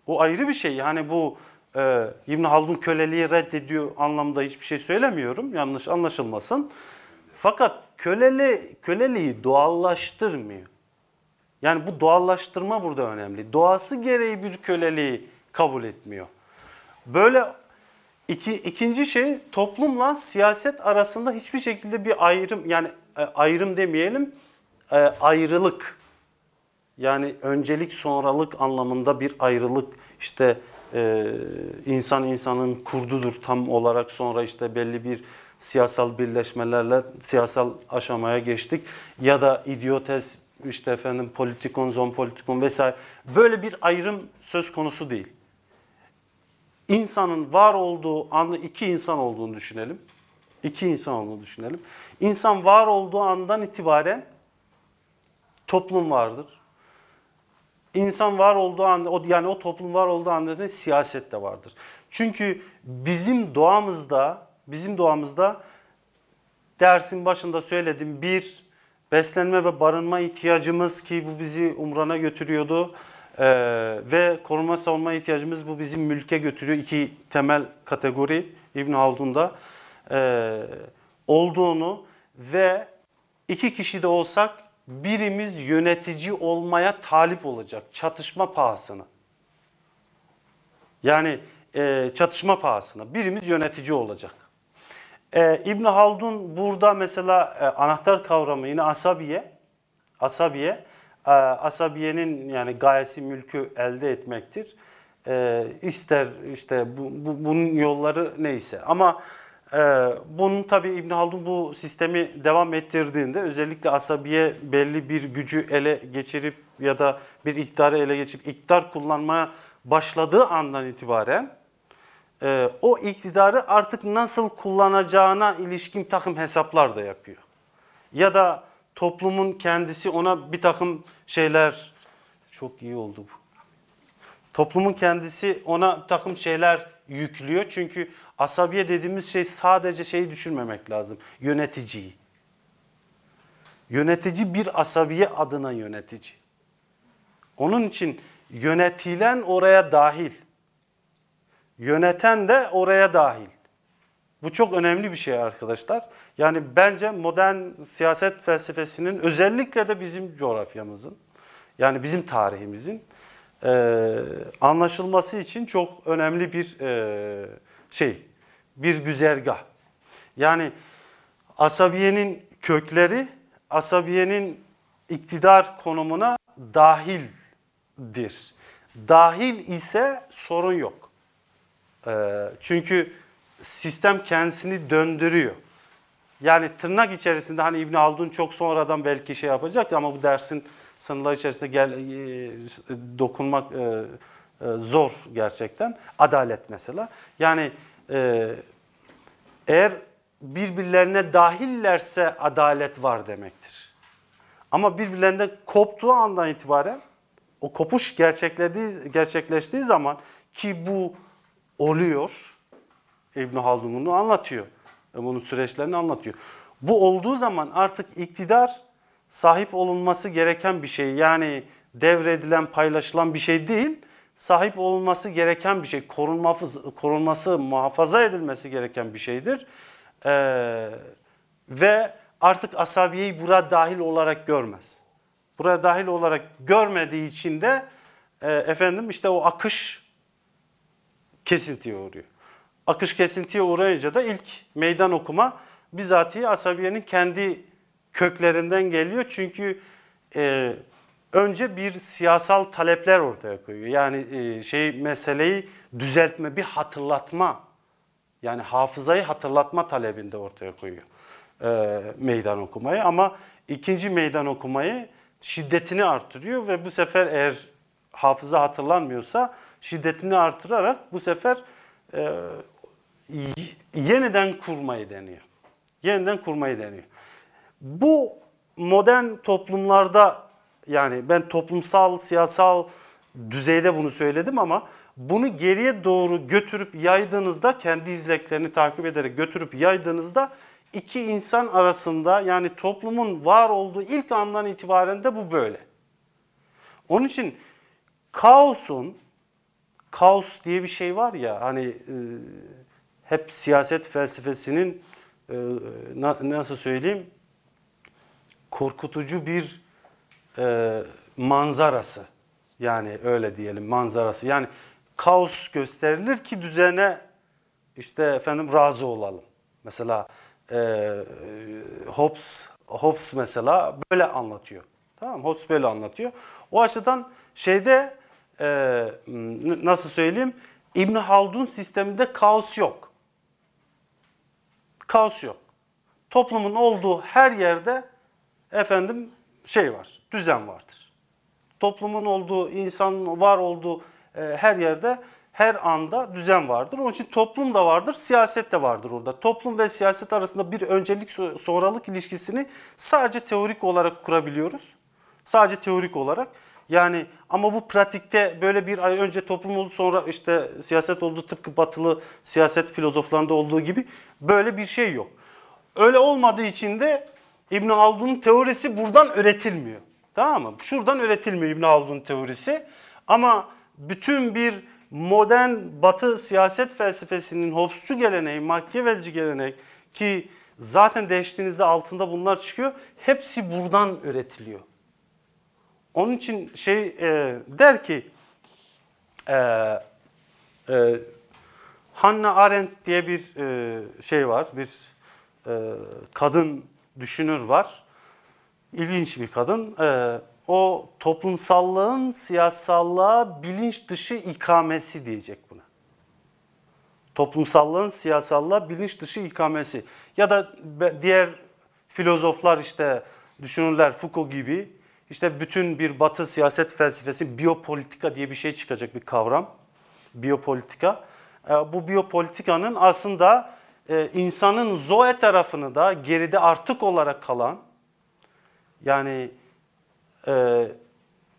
O ayrı bir şey. Yani bu e, ee, İbn Haldun köleliği reddediyor anlamda hiçbir şey söylemiyorum. Yanlış anlaşılmasın. Fakat köleli, köleliği doğallaştırmıyor. Yani bu doğallaştırma burada önemli. Doğası gereği bir köleliği kabul etmiyor. Böyle iki, ikinci şey toplumla siyaset arasında hiçbir şekilde bir ayrım yani e, ayrım demeyelim e, ayrılık yani öncelik sonralık anlamında bir ayrılık işte e, insan insanın kurdudur tam olarak sonra işte belli bir siyasal birleşmelerle siyasal aşamaya geçtik ya da idiotes işte efendim politikon, zon politikon vesaire böyle bir ayrım söz konusu değil. İnsanın var olduğu anı iki insan olduğunu düşünelim. İki insan olduğunu düşünelim. İnsan var olduğu andan itibaren toplum vardır. İnsan var olduğu anda, yani o toplum var olduğu anda siyaset de vardır. Çünkü bizim doğamızda, bizim doğamızda dersin başında söyledim bir beslenme ve barınma ihtiyacımız ki bu bizi umrana götürüyordu ee, ve koruma savunma ihtiyacımız bu bizim mülke götürüyor iki temel kategori İbn Haldun'da e, olduğunu ve iki kişi de olsak birimiz yönetici olmaya talip olacak çatışma pahasına. Yani e, çatışma pahasına birimiz yönetici olacak. E, İbn Haldun burada mesela e, anahtar kavramı yine asabiye. Asabiye e, asabiyenin yani gayesi mülkü elde etmektir. E, ister işte bu, bu, bunun yolları neyse ama ee, bunun tabi İbn Haldun bu sistemi devam ettirdiğinde özellikle asabiye belli bir gücü ele geçirip ya da bir iktidarı ele geçirip iktidar kullanmaya başladığı andan itibaren e, o iktidarı artık nasıl kullanacağına ilişkin takım hesaplar da yapıyor. Ya da toplumun kendisi ona bir takım şeyler çok iyi oldu bu. Toplumun kendisi ona takım şeyler yüklüyor. Çünkü Asabiye dediğimiz şey sadece şeyi düşünmemek lazım. Yöneticiyi. Yönetici bir asabiye adına yönetici. Onun için yönetilen oraya dahil. Yöneten de oraya dahil. Bu çok önemli bir şey arkadaşlar. Yani bence modern siyaset felsefesinin özellikle de bizim coğrafyamızın yani bizim tarihimizin e, anlaşılması için çok önemli bir e, şey bir güzergah. Yani asabiyenin kökleri asabiyenin iktidar konumuna dahildir. Dahil ise sorun yok. Ee, çünkü sistem kendisini döndürüyor. Yani tırnak içerisinde hani İbn Haldun çok sonradan belki şey yapacak ama bu dersin sınırları içerisinde gel, e, dokunmak e, e, zor gerçekten. Adalet mesela. Yani ee, eğer birbirlerine dahillerse adalet var demektir. Ama birbirlerinden koptuğu andan itibaren o kopuş gerçekleştiği, gerçekleştiği zaman ki bu oluyor. İbn Haldun bunu anlatıyor. E, bunun süreçlerini anlatıyor. Bu olduğu zaman artık iktidar sahip olunması gereken bir şey. Yani devredilen, paylaşılan bir şey değil sahip olması gereken bir şey, korunması, muhafaza edilmesi gereken bir şeydir. Ee, ve artık asabiyeyi bura dahil olarak görmez. Buraya dahil olarak görmediği için de e, efendim işte o akış kesintiye uğruyor. Akış kesintiye uğrayınca da ilk meydan okuma bizatihi asabiyenin kendi köklerinden geliyor. Çünkü e, önce bir siyasal talepler ortaya koyuyor. Yani e, şey meseleyi düzeltme, bir hatırlatma yani hafızayı hatırlatma talebinde ortaya koyuyor e, meydan okumayı. Ama ikinci meydan okumayı şiddetini artırıyor ve bu sefer eğer hafıza hatırlanmıyorsa şiddetini artırarak bu sefer e, yeniden kurmayı deniyor. Yeniden kurmayı deniyor. Bu modern toplumlarda yani ben toplumsal, siyasal düzeyde bunu söyledim ama bunu geriye doğru götürüp yaydığınızda kendi izleklerini takip ederek götürüp yaydığınızda iki insan arasında yani toplumun var olduğu ilk andan itibaren de bu böyle. Onun için kaosun kaos diye bir şey var ya hani e, hep siyaset felsefesinin e, na, nasıl söyleyeyim korkutucu bir e, manzarası. Yani öyle diyelim manzarası. Yani kaos gösterilir ki düzene işte efendim razı olalım. Mesela e, Hobbes, Hobbes mesela böyle anlatıyor. Tamam mı? Hobbes böyle anlatıyor. O açıdan şeyde e, nasıl söyleyeyim İbn Haldun sisteminde kaos yok. Kaos yok. Toplumun olduğu her yerde efendim şey var, düzen vardır. Toplumun olduğu, insanın var olduğu e, her yerde her anda düzen vardır. Onun için toplum da vardır, siyaset de vardır orada. Toplum ve siyaset arasında bir öncelik sonralık ilişkisini sadece teorik olarak kurabiliyoruz. Sadece teorik olarak. Yani ama bu pratikte böyle bir ay önce toplum oldu sonra işte siyaset oldu tıpkı batılı siyaset filozoflarında olduğu gibi böyle bir şey yok. Öyle olmadığı için de İbn Haldun'un teorisi buradan öğretilmiyor. Tamam mı? Şuradan öğretilmiyor İbn Haldun'un teorisi. Ama bütün bir modern batı siyaset felsefesinin Hobbesçu geleneği, Machiavellici gelenek ki zaten değiştiğinizde altında bunlar çıkıyor. Hepsi buradan öğretiliyor. Onun için şey e, der ki e, e, Hannah Arendt diye bir e, şey var, bir e, kadın düşünür var. İlginç bir kadın. Ee, o toplumsallığın siyasallığa bilinç dışı ikamesi diyecek buna. Toplumsallığın siyasallığa bilinç dışı ikamesi. Ya da diğer filozoflar işte düşünürler Foucault gibi işte bütün bir batı siyaset felsefesi biyopolitika diye bir şey çıkacak bir kavram. Biyopolitika. Ee, bu biyopolitikanın aslında e, insanın zoe tarafını da geride artık olarak kalan yani e,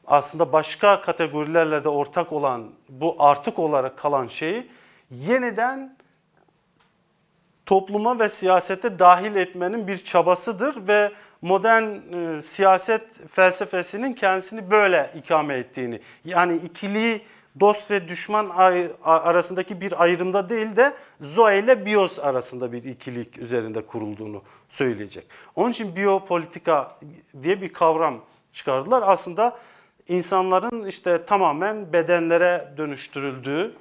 aslında başka kategorilerle de ortak olan bu artık olarak kalan şeyi yeniden topluma ve siyasete dahil etmenin bir çabasıdır ve modern e, siyaset felsefesinin kendisini böyle ikame ettiğini yani ikili dost ve düşman arasındaki bir ayrımda değil de Zoe ile Bios arasında bir ikilik üzerinde kurulduğunu söyleyecek. Onun için biyopolitika diye bir kavram çıkardılar. Aslında insanların işte tamamen bedenlere dönüştürüldüğü,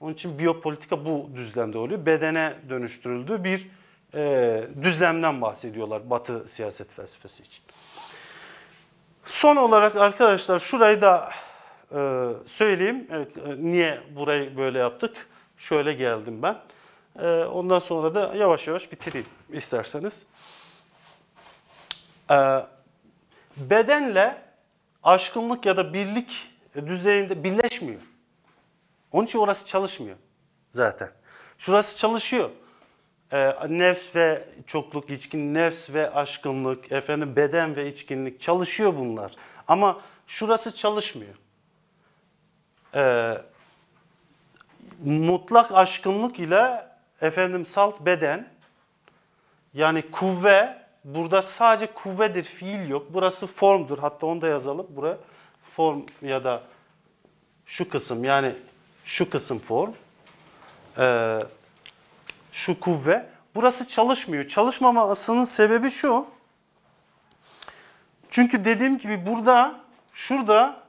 onun için biyopolitika bu düzlemde oluyor. Bedene dönüştürüldüğü bir e, düzlemden bahsediyorlar Batı siyaset felsefesi için. Son olarak arkadaşlar şurayı da ee, söyleyeyim e, niye burayı böyle yaptık. Şöyle geldim ben. Ee, ondan sonra da yavaş yavaş bitireyim isterseniz. Ee, bedenle aşkınlık ya da birlik düzeyinde birleşmiyor. Onun için orası çalışmıyor zaten. Şurası çalışıyor. Ee, nefs ve çokluk, içkin, nefs ve aşkınlık, efendim beden ve içkinlik çalışıyor bunlar. Ama şurası çalışmıyor e, mutlak aşkınlık ile efendim salt beden yani kuvve burada sadece kuvvedir fiil yok. Burası formdur. Hatta onu da yazalım. Buraya form ya da şu kısım yani şu kısım form. Ee, şu kuvve. Burası çalışmıyor. Çalışmamasının sebebi şu. Çünkü dediğim gibi burada şurada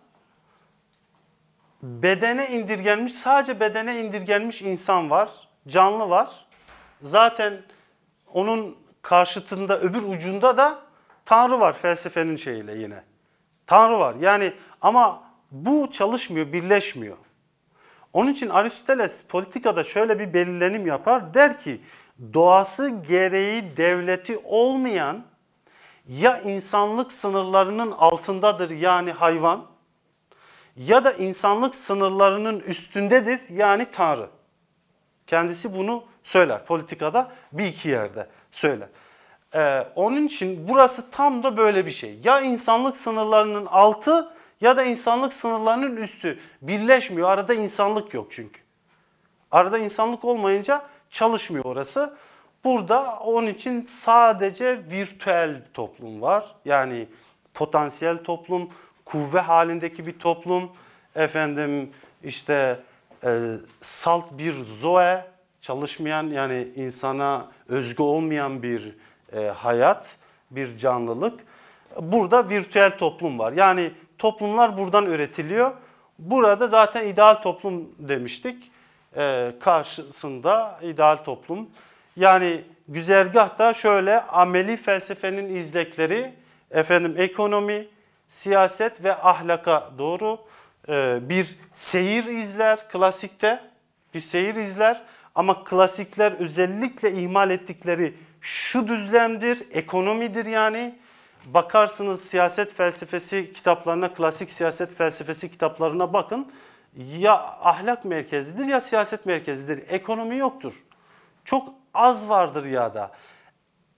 bedene indirgenmiş, sadece bedene indirgenmiş insan var, canlı var. Zaten onun karşıtında, öbür ucunda da Tanrı var felsefenin şeyiyle yine. Tanrı var. Yani ama bu çalışmıyor, birleşmiyor. Onun için Aristoteles politikada şöyle bir belirlenim yapar. Der ki doğası gereği devleti olmayan ya insanlık sınırlarının altındadır yani hayvan ya da insanlık sınırlarının üstündedir yani Tanrı. Kendisi bunu söyler politikada bir iki yerde söyler. Ee, onun için burası tam da böyle bir şey. Ya insanlık sınırlarının altı ya da insanlık sınırlarının üstü birleşmiyor. Arada insanlık yok çünkü. Arada insanlık olmayınca çalışmıyor orası. Burada onun için sadece virtüel toplum var. Yani potansiyel toplum kuvve halindeki bir toplum, efendim işte e, salt bir zoe, çalışmayan yani insana özgü olmayan bir e, hayat, bir canlılık. Burada virtüel toplum var. Yani toplumlar buradan üretiliyor. Burada zaten ideal toplum demiştik. E, karşısında ideal toplum. Yani güzergahta şöyle ameli felsefenin izlekleri, efendim ekonomi, siyaset ve ahlaka doğru ee, bir seyir izler klasikte. Bir seyir izler ama klasikler özellikle ihmal ettikleri şu düzlemdir, ekonomidir yani. Bakarsınız siyaset felsefesi kitaplarına, klasik siyaset felsefesi kitaplarına bakın. Ya ahlak merkezlidir ya siyaset merkezlidir. Ekonomi yoktur. Çok az vardır ya da.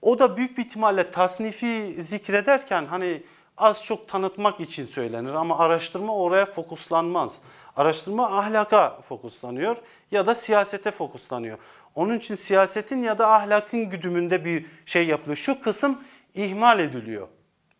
O da büyük bir ihtimalle tasnifi zikrederken hani az çok tanıtmak için söylenir ama araştırma oraya fokuslanmaz. Araştırma ahlaka fokuslanıyor ya da siyasete fokuslanıyor. Onun için siyasetin ya da ahlakın güdümünde bir şey yapılıyor. Şu kısım ihmal ediliyor.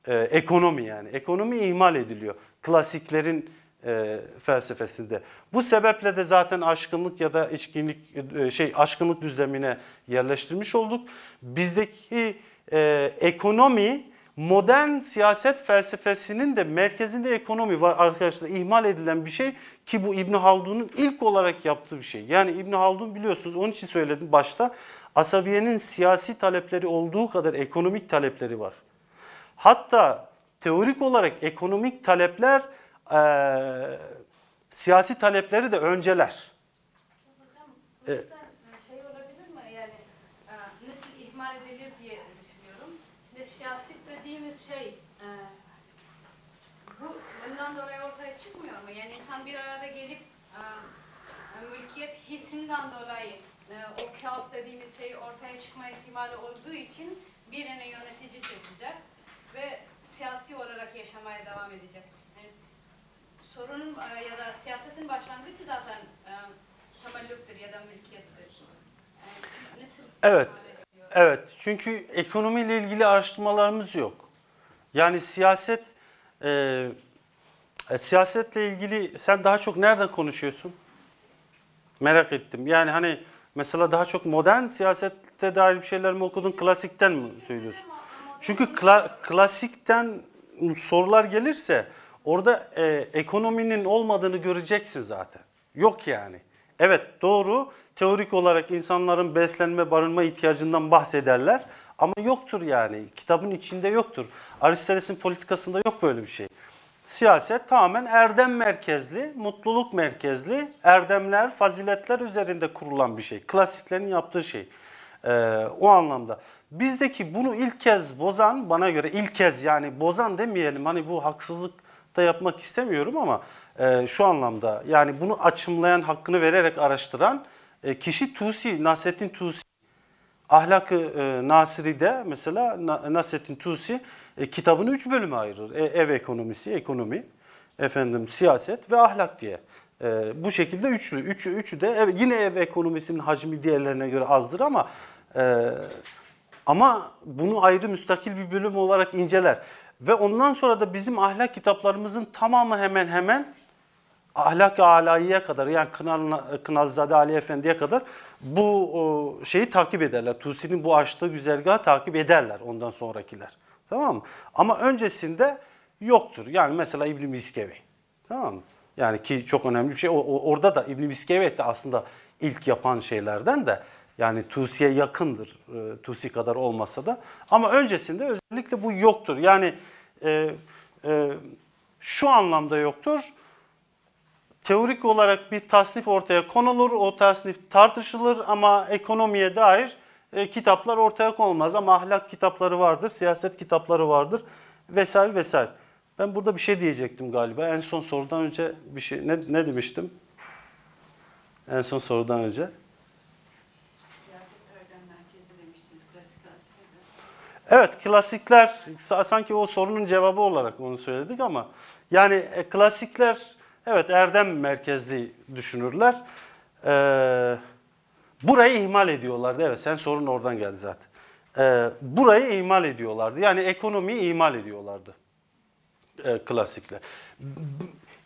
Ee, ekonomi yani. Ekonomi ihmal ediliyor. Klasiklerin e, felsefesinde. Bu sebeple de zaten aşkınlık ya da içkinlik e, şey aşkınlık düzlemine yerleştirmiş olduk. Bizdeki e, ekonomi modern siyaset felsefesinin de merkezinde ekonomi var arkadaşlar. İhmal edilen bir şey ki bu İbn Haldun'un ilk olarak yaptığı bir şey. Yani İbn Haldun biliyorsunuz onun için söyledim başta asabiyenin siyasi talepleri olduğu kadar ekonomik talepleri var. Hatta teorik olarak ekonomik talepler e, siyasi talepleri de önceler. Hocam, e, bir arada gelip e, e, mülkiyet hissinden dolayı e, o kaos dediğimiz şey ortaya çıkma ihtimali olduğu için birine yönetici seçecek ve siyasi olarak yaşamaya devam edecek. Yani sorunun ya da siyasetin başlangıcı zaten e, temellüktür ya da mülkiyettir. Yani evet. Evet, çünkü ekonomiyle ilgili araştırmalarımız yok. Yani siyaset e, e, siyasetle ilgili sen daha çok nereden konuşuyorsun? Merak ettim. Yani hani mesela daha çok modern siyasette dair bir şeyler mi okudun, klasikten mi söylüyorsun? Çünkü kla, klasikten sorular gelirse orada e, ekonominin olmadığını göreceksin zaten. Yok yani. Evet doğru teorik olarak insanların beslenme barınma ihtiyacından bahsederler ama yoktur yani kitabın içinde yoktur. Aristoteles'in politikasında yok böyle bir şey siyaset tamamen erdem merkezli, mutluluk merkezli, erdemler, faziletler üzerinde kurulan bir şey. Klasiklerin yaptığı şey. Ee, o anlamda. Bizdeki bunu ilk kez bozan, bana göre ilk kez yani bozan demeyelim hani bu haksızlık da yapmak istemiyorum ama e, şu anlamda yani bunu açımlayan, hakkını vererek araştıran e, kişi Tusi, Nasrettin Tusi. Ahlakı e, Nasiri de mesela Nasrettin Tusi e, kitabını üç bölüme ayırır. E, ev ekonomisi, ekonomi, efendim siyaset ve ahlak diye. E, bu şekilde üçlü. Üçü, üçü de ev, yine ev ekonomisinin hacmi diğerlerine göre azdır ama e, ama bunu ayrı müstakil bir bölüm olarak inceler. Ve ondan sonra da bizim ahlak kitaplarımızın tamamı hemen hemen ahlak-ı alayiye kadar yani Kınal, Kınalzade Ali Efendi'ye kadar bu şeyi takip ederler. Tusi'nin bu açtığı güzergahı takip ederler ondan sonrakiler. Tamam mı? Ama öncesinde yoktur. Yani mesela İbn Miskeve. Tamam mı? Yani ki çok önemli bir şey. orada da İbn Miskeve de aslında ilk yapan şeylerden de yani Tusi'ye yakındır. E, Tusi kadar olmasa da. Ama öncesinde özellikle bu yoktur. Yani e, e, şu anlamda yoktur. Teorik olarak bir tasnif ortaya konulur, o tasnif tartışılır ama ekonomiye dair e, kitaplar ortaya konulmaz ama ahlak kitapları vardır, siyaset kitapları vardır vesaire vesaire. Ben burada bir şey diyecektim galiba. En son sorudan önce bir şey ne, ne demiştim? En son sorudan önce. Evet, klasikler sanki o sorunun cevabı olarak onu söyledik ama yani e, klasikler evet erdem merkezli düşünürler. Ee, Burayı ihmal ediyorlardı. Evet sen sorun oradan geldi zaten. Ee, burayı ihmal ediyorlardı. Yani ekonomiyi ihmal ediyorlardı. Ee, klasikler.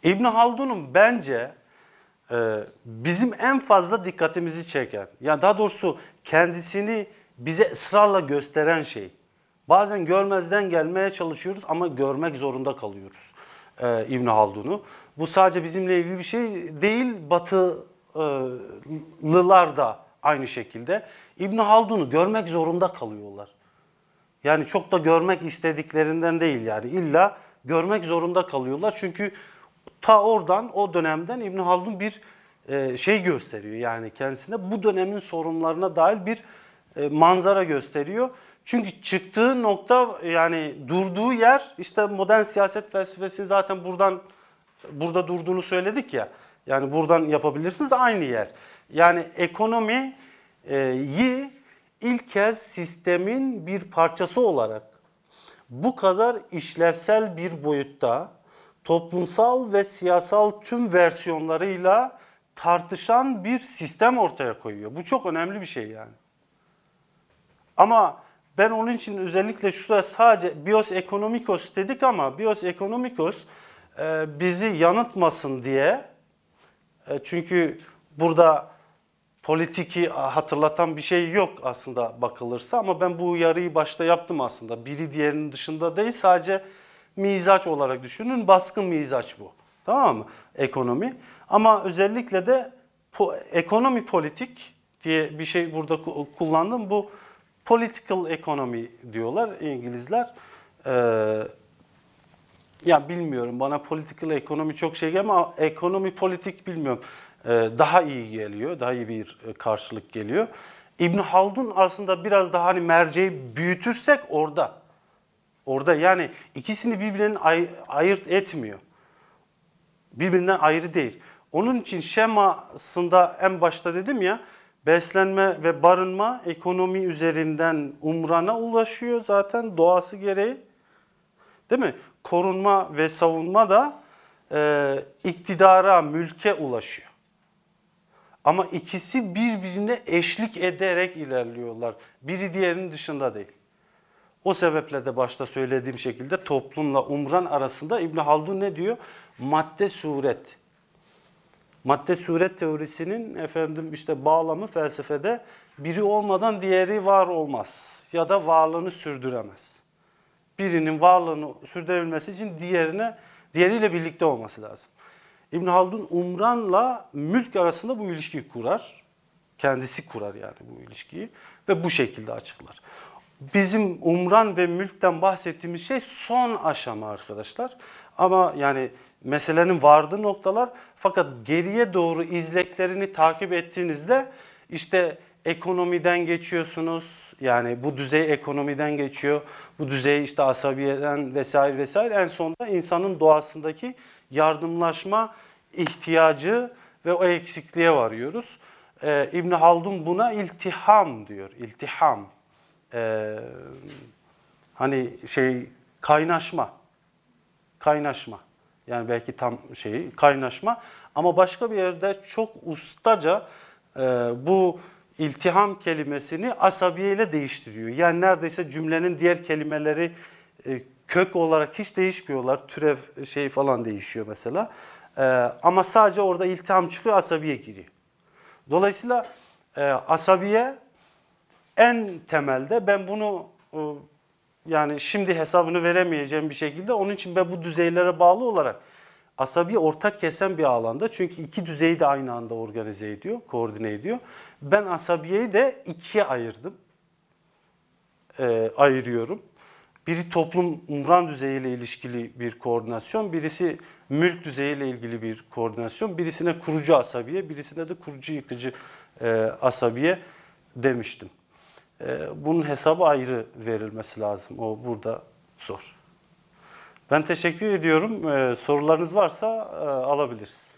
İbn Haldun'un bence e, bizim en fazla dikkatimizi çeken, yani daha doğrusu kendisini bize ısrarla gösteren şey. Bazen görmezden gelmeye çalışıyoruz ama görmek zorunda kalıyoruz e, İbn Haldun'u. Bu sadece bizimle ilgili bir şey değil, Batılılar da aynı şekilde İbn Haldun'u görmek zorunda kalıyorlar. Yani çok da görmek istediklerinden değil yani illa görmek zorunda kalıyorlar. Çünkü ta oradan o dönemden İbn Haldun bir e, şey gösteriyor yani kendisine bu dönemin sorunlarına dair bir e, manzara gösteriyor. Çünkü çıktığı nokta yani durduğu yer işte modern siyaset felsefesi zaten buradan burada durduğunu söyledik ya. Yani buradan yapabilirsiniz aynı yer. Yani ekonomiyi e, ilk kez sistemin bir parçası olarak bu kadar işlevsel bir boyutta toplumsal ve siyasal tüm versiyonlarıyla tartışan bir sistem ortaya koyuyor. Bu çok önemli bir şey yani. Ama ben onun için özellikle şurada sadece bios ekonomikos dedik ama bios ekonomikos e, bizi yanıtmasın diye e, çünkü burada politiki hatırlatan bir şey yok aslında bakılırsa ama ben bu uyarıyı başta yaptım aslında. Biri diğerinin dışında değil sadece mizaç olarak düşünün. Baskın mizaç bu. Tamam mı? Ekonomi. Ama özellikle de po ekonomi politik diye bir şey burada kullandım. Bu political ekonomi diyorlar İngilizler. Ee, ya bilmiyorum bana political ekonomi çok şey ama ekonomi politik bilmiyorum. E, daha iyi geliyor, daha iyi bir e, karşılık geliyor. İbn Haldun aslında biraz daha hani merceği büyütürsek orada. Orada yani ikisini birbirinden ay ayırt etmiyor. Birbirinden ayrı değil. Onun için şemasında en başta dedim ya beslenme ve barınma ekonomi üzerinden umrana ulaşıyor zaten doğası gereği. Değil mi? Korunma ve savunma da e, iktidara, mülke ulaşıyor. Ama ikisi birbirine eşlik ederek ilerliyorlar. Biri diğerinin dışında değil. O sebeple de başta söylediğim şekilde toplumla umran arasında İbn Haldun ne diyor? Madde suret. Madde suret teorisinin efendim işte bağlamı felsefede biri olmadan diğeri var olmaz ya da varlığını sürdüremez. Birinin varlığını sürdürebilmesi için diğerine diğeriyle birlikte olması lazım. İbn Haldun Umran'la mülk arasında bu ilişkiyi kurar. Kendisi kurar yani bu ilişkiyi ve bu şekilde açıklar. Bizim umran ve mülkten bahsettiğimiz şey son aşama arkadaşlar. Ama yani meselenin vardığı noktalar fakat geriye doğru izleklerini takip ettiğinizde işte ekonomiden geçiyorsunuz. Yani bu düzey ekonomiden geçiyor. Bu düzey işte asabiyeden vesaire vesaire en sonunda insanın doğasındaki yardımlaşma ihtiyacı ve o eksikliğe varıyoruz. Ee, İbn Haldun buna iltiham diyor. İltiham. Ee, hani şey kaynaşma. Kaynaşma. Yani belki tam şeyi kaynaşma ama başka bir yerde çok ustaca e, bu iltiham kelimesini asabiyeyle değiştiriyor. Yani neredeyse cümlenin diğer kelimeleri e, Kök olarak hiç değişmiyorlar. Türev şey falan değişiyor mesela. E, ama sadece orada iltiham çıkıyor, asabiye giriyor. Dolayısıyla e, asabiye en temelde ben bunu e, yani şimdi hesabını veremeyeceğim bir şekilde onun için ben bu düzeylere bağlı olarak asabi ortak kesen bir alanda çünkü iki düzeyi de aynı anda organize ediyor, koordine ediyor. Ben asabiyeyi de ikiye ayırdım, e, ayırıyorum. Biri toplumdan düzeyiyle ilişkili bir koordinasyon, birisi mülk düzeyiyle ilgili bir koordinasyon, birisine kurucu asabiye, birisine de kurucu yıkıcı e, asabiye demiştim. E, bunun hesabı ayrı verilmesi lazım. O burada zor. Ben teşekkür ediyorum. E, sorularınız varsa e, alabiliriz.